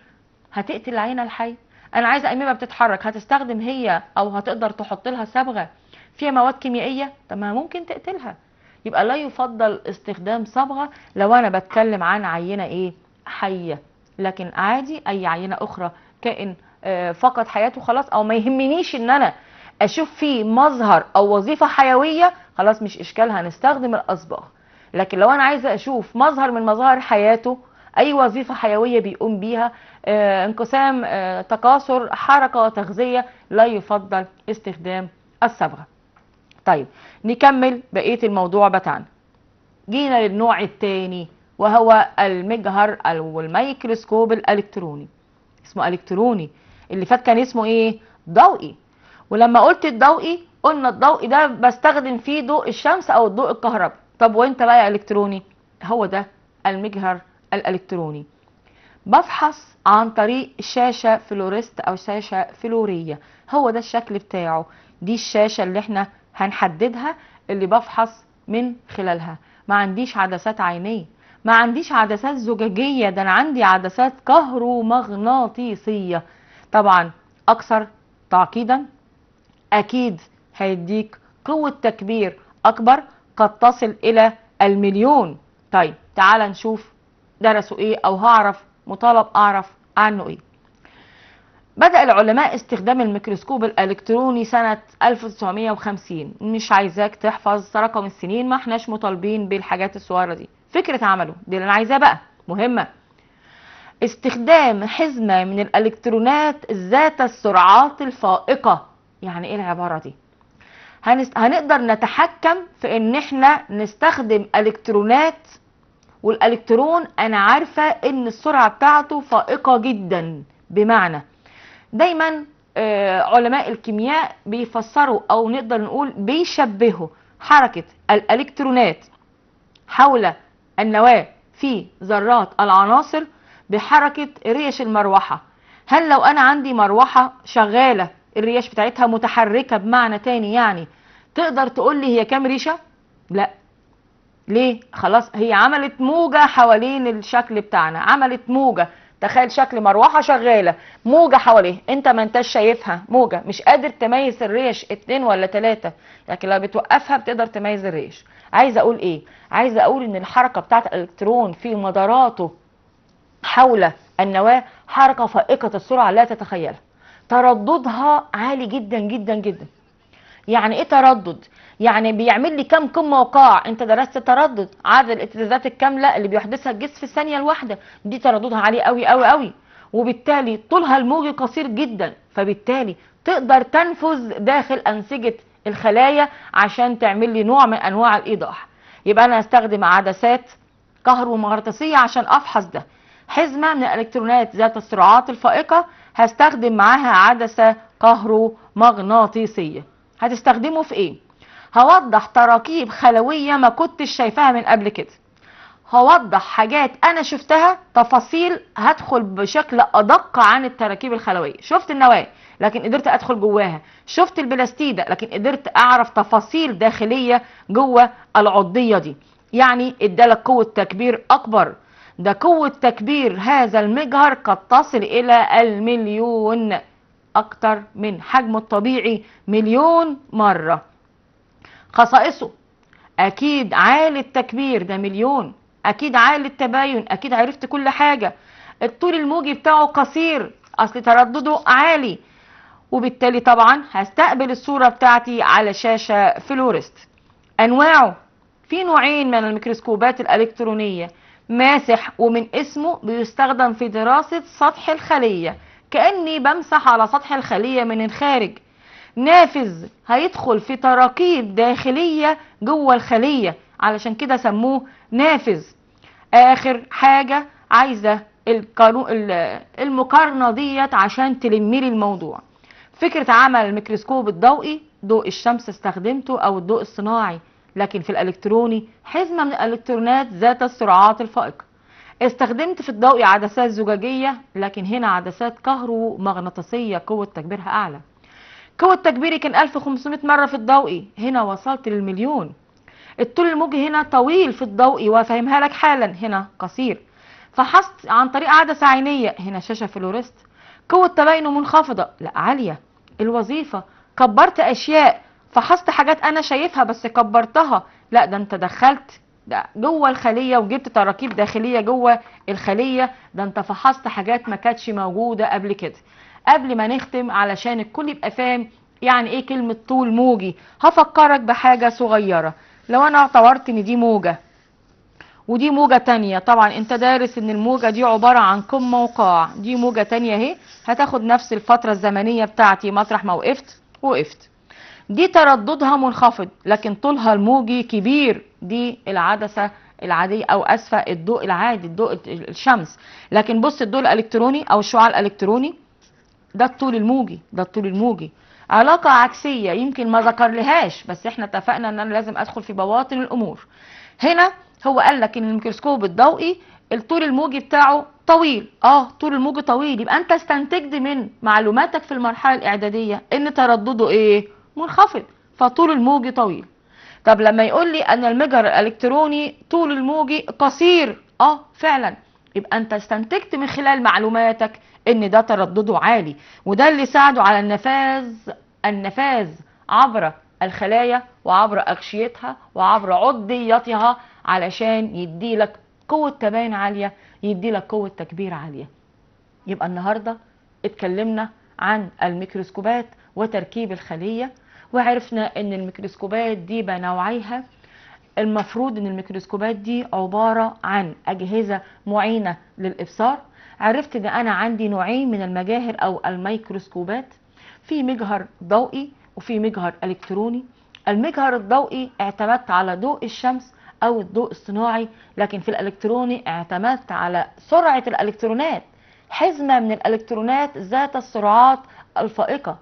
هتقتل العينة الحي انا عايزة اميمة بتتحرك هتستخدم هي او هتقدر تحط لها صبغة فيها مواد كيميائية طب ما ممكن تقتلها يبقى لا يفضل استخدام صبغة لو انا بتكلم عن عينة ايه حية لكن عادي اي عينة اخرى كائن آه، فقد حياته خلاص او ما يهمنيش ان انا اشوف فيه مظهر او وظيفه حيويه خلاص مش اشكال هنستخدم الاصباغ لكن لو انا عايزه اشوف مظهر من مظاهر حياته اي وظيفه حيويه بيقوم بيها آه، انقسام آه، تكاثر حركه تغذيه لا يفضل استخدام الصبغه طيب نكمل بقيه الموضوع بتاعنا جينا للنوع الثاني وهو المجهر او الميكروسكوب الالكتروني اسمه الكتروني اللي فات كان اسمه ايه ضوئي ولما قلت الضوئي قلنا الضوئي ده بستخدم فيه ضوء الشمس او الضوء الكهربي طب وانت بقى يا الكتروني هو ده المجهر الالكتروني بفحص عن طريق شاشة فلوريست او شاشة فلورية هو ده الشكل بتاعه دي الشاشة اللي احنا هنحددها اللي بفحص من خلالها ما عنديش عدسات عينية ما عنديش عدسات زجاجية ده انا عندي عدسات كهرومغناطيسية طبعا اكثر تعقيدا اكيد هيديك قوه تكبير اكبر قد تصل الى المليون طيب تعال نشوف درسوا ايه او هعرف مطالب اعرف عنه ايه بدأ العلماء استخدام الميكروسكوب الإلكتروني سنة 1950 مش عايزاك تحفظ رقم السنين ما احناش مطالبين بالحاجات الصغيرة دي فكرة عمله دي اللي أنا عايزاه بقى مهمة استخدام حزمة من الإلكترونات ذات السرعات الفائقة يعني إيه العبارة دي؟ هنست... هنقدر نتحكم في إن إحنا نستخدم إلكترونات والإلكترون أنا عارفة إن السرعة بتاعته فائقة جدا بمعنى دايما آه، علماء الكيمياء بيفسروا أو نقدر نقول بيشبهوا حركة الإلكترونات حول النواة في ذرات العناصر بحركة ريش المروحة هل لو أنا عندي مروحة شغالة الريش بتاعتها متحركة بمعنى تاني يعني تقدر تقول لي هي كام ريشة؟ لا ليه؟ خلاص هي عملت موجة حوالين الشكل بتاعنا عملت موجة تخيل شكل مروحة شغالة موجة حواليه انت ما انتش شايفها موجة مش قادر تميز الريش اتنين ولا تلاتة لكن لو بتوقفها بتقدر تميز الريش عايزة اقول ايه عايزة اقول ان الحركة بتاعت الالكترون في مداراته حول النواة حركة فائقة السرعة لا تتخيلها ترددها عالي جدا جدا جدا يعني ايه تردد يعني بيعمل لي كم قمه وقاع انت درست تردد عدد الاهتزازات الكامله اللي بيحدثها الجسم في الثانيه الواحده دي ترددها عالي قوي قوي قوي وبالتالي طولها الموجي قصير جدا فبالتالي تقدر تنفذ داخل انسجه الخلايا عشان تعمل لي نوع من انواع الايضاح يبقى انا استخدم عدسات كهرومغناطيسيه عشان افحص ده حزمة من الإلكترونات ذات السرعات الفائقة هستخدم معاها عدسة كهرومغناطيسية هتستخدمه في إيه؟ هوضح تراكيب خلوية ما كنتش شايفاها من قبل كده هوضح حاجات أنا شفتها تفاصيل هدخل بشكل أدق عن التراكيب الخلوية شفت النواة لكن قدرت أدخل جواها شفت البلاستيدة لكن قدرت أعرف تفاصيل داخلية جوه العضية دي يعني ادالك قوة تكبير أكبر ده قوة تكبير هذا المجهر قد تصل إلى المليون أكتر من حجمه الطبيعي مليون مرة خصائصه أكيد عالي التكبير ده مليون أكيد عالي التباين أكيد عرفت كل حاجة الطول الموجي بتاعه قصير أصل تردده عالي وبالتالي طبعا هستقبل الصورة بتاعتي على شاشة فلورست أنواعه في نوعين من الميكروسكوبات الإلكترونية ماسح ومن اسمه بيستخدم في دراسة سطح الخلية كأني بمسح على سطح الخلية من الخارج نافذ هيدخل في تراكيب داخلية جوه الخلية علشان كده سموه نافذ آخر حاجة عايزة القانون المقارنة دي عشان تلمي الموضوع فكرة عمل الميكروسكوب الضوئي ضوء الشمس استخدمته أو الضوء الصناعي لكن في الإلكتروني حزمة من الإلكترونات ذات السرعات الفائقة استخدمت في الضوء عدسات زجاجية لكن هنا عدسات كهرومغناطيسية قوة تكبيرها أعلى قوة تكبيري كان 1500 مرة في الضوئي هنا وصلت للمليون الطول الموجي هنا طويل في الضوئي وفهمها لك حالا هنا قصير فحصت عن طريق عدسة عينية هنا شاشة فلوريست قوة تباينه منخفضة لا عالية الوظيفة كبرت أشياء فحصت حاجات انا شايفها بس كبرتها لا ده انت دخلت ده جوه الخليه وجبت تراكيب داخليه جوه الخليه ده انت فحصت حاجات ما كانتش موجوده قبل كده قبل ما نختم علشان الكل يبقى فاهم يعني ايه كلمه طول موجي هفكرك بحاجه صغيره لو انا اعتبرت ان دي موجه ودي موجة تانية طبعا انت دارس ان الموجة دي عبارة عن قمة وقاع دي موجة تانية اهي هتاخد نفس الفترة الزمنية بتاعتي مطرح ما وقفت وقفت دي ترددها منخفض لكن طولها الموجي كبير دي العدسة العادية أو أسفة الضوء العادي الضوء الشمس لكن بص الضوء الإلكتروني أو الشعاع الإلكتروني ده الطول الموجي ده الطول الموجي علاقة عكسية يمكن ما ذكر لهاش بس احنا اتفقنا ان انا لازم ادخل في بواطن الامور هنا هو قال لك ان الميكروسكوب الضوئي الطول الموجي بتاعه طويل اه طول الموجي طويل يبقى انت استنتجت من معلوماتك في المرحلة الاعدادية ان تردده ايه منخفض فطول الموج طويل طب لما يقول لي ان المجر الالكتروني طول الموج قصير اه فعلا يبقى انت استنتجت من خلال معلوماتك ان ده تردده عالي وده اللي ساعده على النفاذ النفاذ عبر الخلايا وعبر اغشيتها وعبر عضيتها علشان يديلك قوة تباين عالية يديلك قوة تكبير عالية يبقى النهاردة اتكلمنا عن الميكروسكوبات وتركيب الخلية وعرفنا ان الميكروسكوبات دي بنوعيها المفروض ان الميكروسكوبات دي عبارة عن اجهزة معينة للابصار عرفت ان انا عندي نوعين من المجاهر او الميكروسكوبات في مجهر ضوئي وفي مجهر الكتروني المجهر الضوئي اعتمدت على ضوء الشمس او الضوء الصناعي لكن في الالكتروني اعتمدت على سرعة الالكترونات حزمة من الالكترونات ذات السرعات الفائقة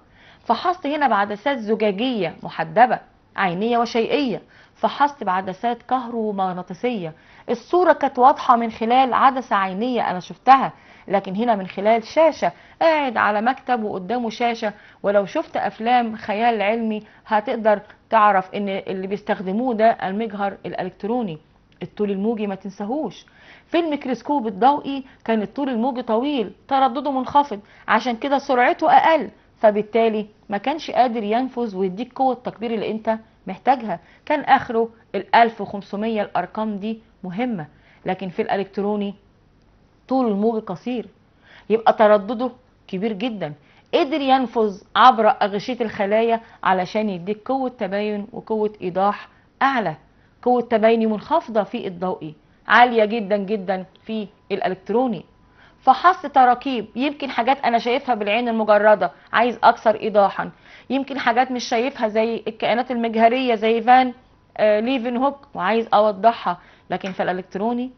فحصت هنا بعدسات زجاجية محدبة عينية وشيئية فحصت بعدسات كهرومغناطيسية الصورة كانت واضحة من خلال عدسة عينية أنا شفتها لكن هنا من خلال شاشة قاعد على مكتب وقدامه شاشة ولو شفت أفلام خيال علمي هتقدر تعرف إن اللي بيستخدموه ده المجهر الإلكتروني الطول الموجي ما تنساهوش في الميكروسكوب الضوئي كان الطول الموجي طويل تردده منخفض عشان كده سرعته أقل فبالتالي ما كانش قادر ينفذ ويديك قوة التكبير اللي انت محتاجها كان اخره ال 1500 الارقام دي مهمة لكن في الالكتروني طول الموج قصير يبقى تردده كبير جدا قدر ينفذ عبر أغشية الخلايا علشان يديك قوة تباين وقوة إيضاح أعلى قوة تبايني منخفضة في الضوئي عالية جدا جدا في الإلكتروني فحص تراكيب يمكن حاجات انا شايفها بالعين المجرده عايز اكثر ايضاحا يمكن حاجات مش شايفها زي الكائنات المجهريه زي فان آه ليفن هوك وعايز اوضحها لكن في الالكتروني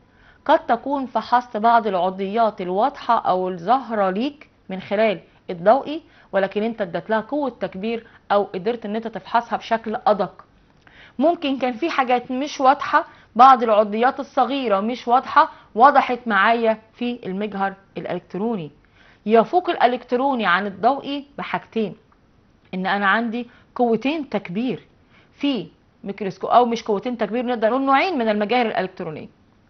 قد تكون فحصت بعض العضيات الواضحه او الظاهره ليك من خلال الضوئي ولكن انت اديت لها قوه تكبير او قدرت ان انت تفحصها بشكل ادق ممكن كان في حاجات مش واضحه بعض العضويات الصغيرة مش واضحة وضحت معايا في المجهر الإلكتروني يفوق الإلكتروني عن الضوئي بحاجتين إن أنا عندي قوتين تكبير في ميكروسكوب أو مش قوتين تكبير نقدر نقول نوعين من المجاهر الإلكترونية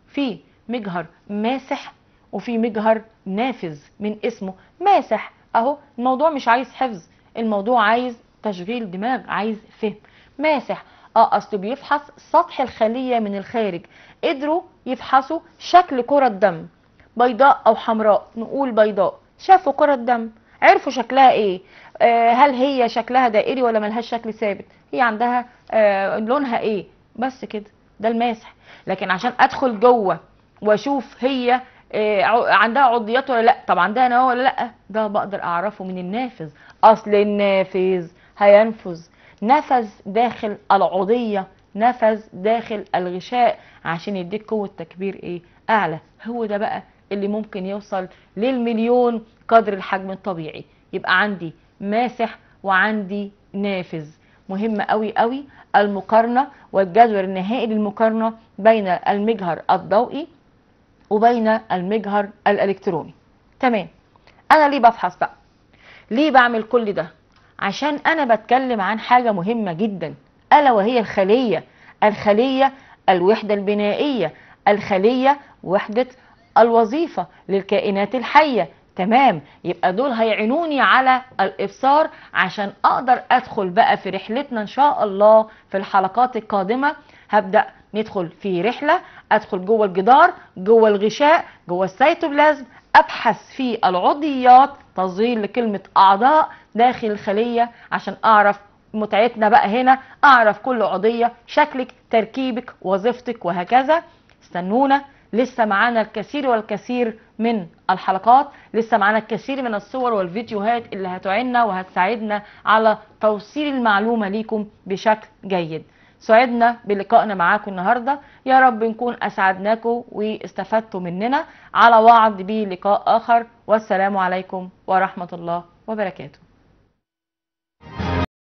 في مجهر ماسح وفي مجهر نافذ من اسمه ماسح اهو الموضوع مش عايز حفظ الموضوع عايز تشغيل دماغ عايز فهم ماسح اه اصل بيفحص سطح الخليه من الخارج قدروا يفحصوا شكل كره دم بيضاء او حمراء نقول بيضاء شافوا كره دم عرفوا شكلها ايه آه هل هي شكلها دائري ولا ملهاش شكل ثابت هي عندها آه لونها ايه بس كده ده الماسح لكن عشان ادخل جوه واشوف هي آه، عندها عضيات ولا لا طب عندها نواه ولا لا ده بقدر اعرفه من النافذ اصل النافذ هينفذ نفذ داخل العضية نفذ داخل الغشاء عشان يديك قوة تكبير ايه اعلى هو ده بقى اللي ممكن يوصل للمليون قدر الحجم الطبيعي يبقى عندي ماسح وعندي نافذ مهم قوي قوي المقارنة والجدول النهائي للمقارنة بين المجهر الضوئي وبين المجهر الالكتروني تمام انا ليه بفحص بقى ليه بعمل كل ده عشان انا بتكلم عن حاجه مهمه جدا الا وهي الخليه الخليه الوحده البنائيه الخليه وحده الوظيفه للكائنات الحيه تمام يبقى دول هيعينوني على الابصار عشان اقدر ادخل بقى في رحلتنا ان شاء الله في الحلقات القادمه هبدا ندخل في رحله ادخل جوه الجدار جوه الغشاء جوه السيتوبلازم ابحث في العضيات تظهير لكلمه اعضاء داخل الخليه عشان اعرف متعتنا بقى هنا اعرف كل عضيه شكلك تركيبك وظيفتك وهكذا استنونا لسه معانا الكثير والكثير من الحلقات لسه معانا الكثير من الصور والفيديوهات اللي هتعيننا وهتساعدنا على توصيل المعلومه ليكم بشكل جيد سعدنا بلقائنا معاكم النهارده يا رب نكون اسعدناكم واستفدتوا مننا على وعد بلقاء اخر والسلام عليكم ورحمه الله وبركاته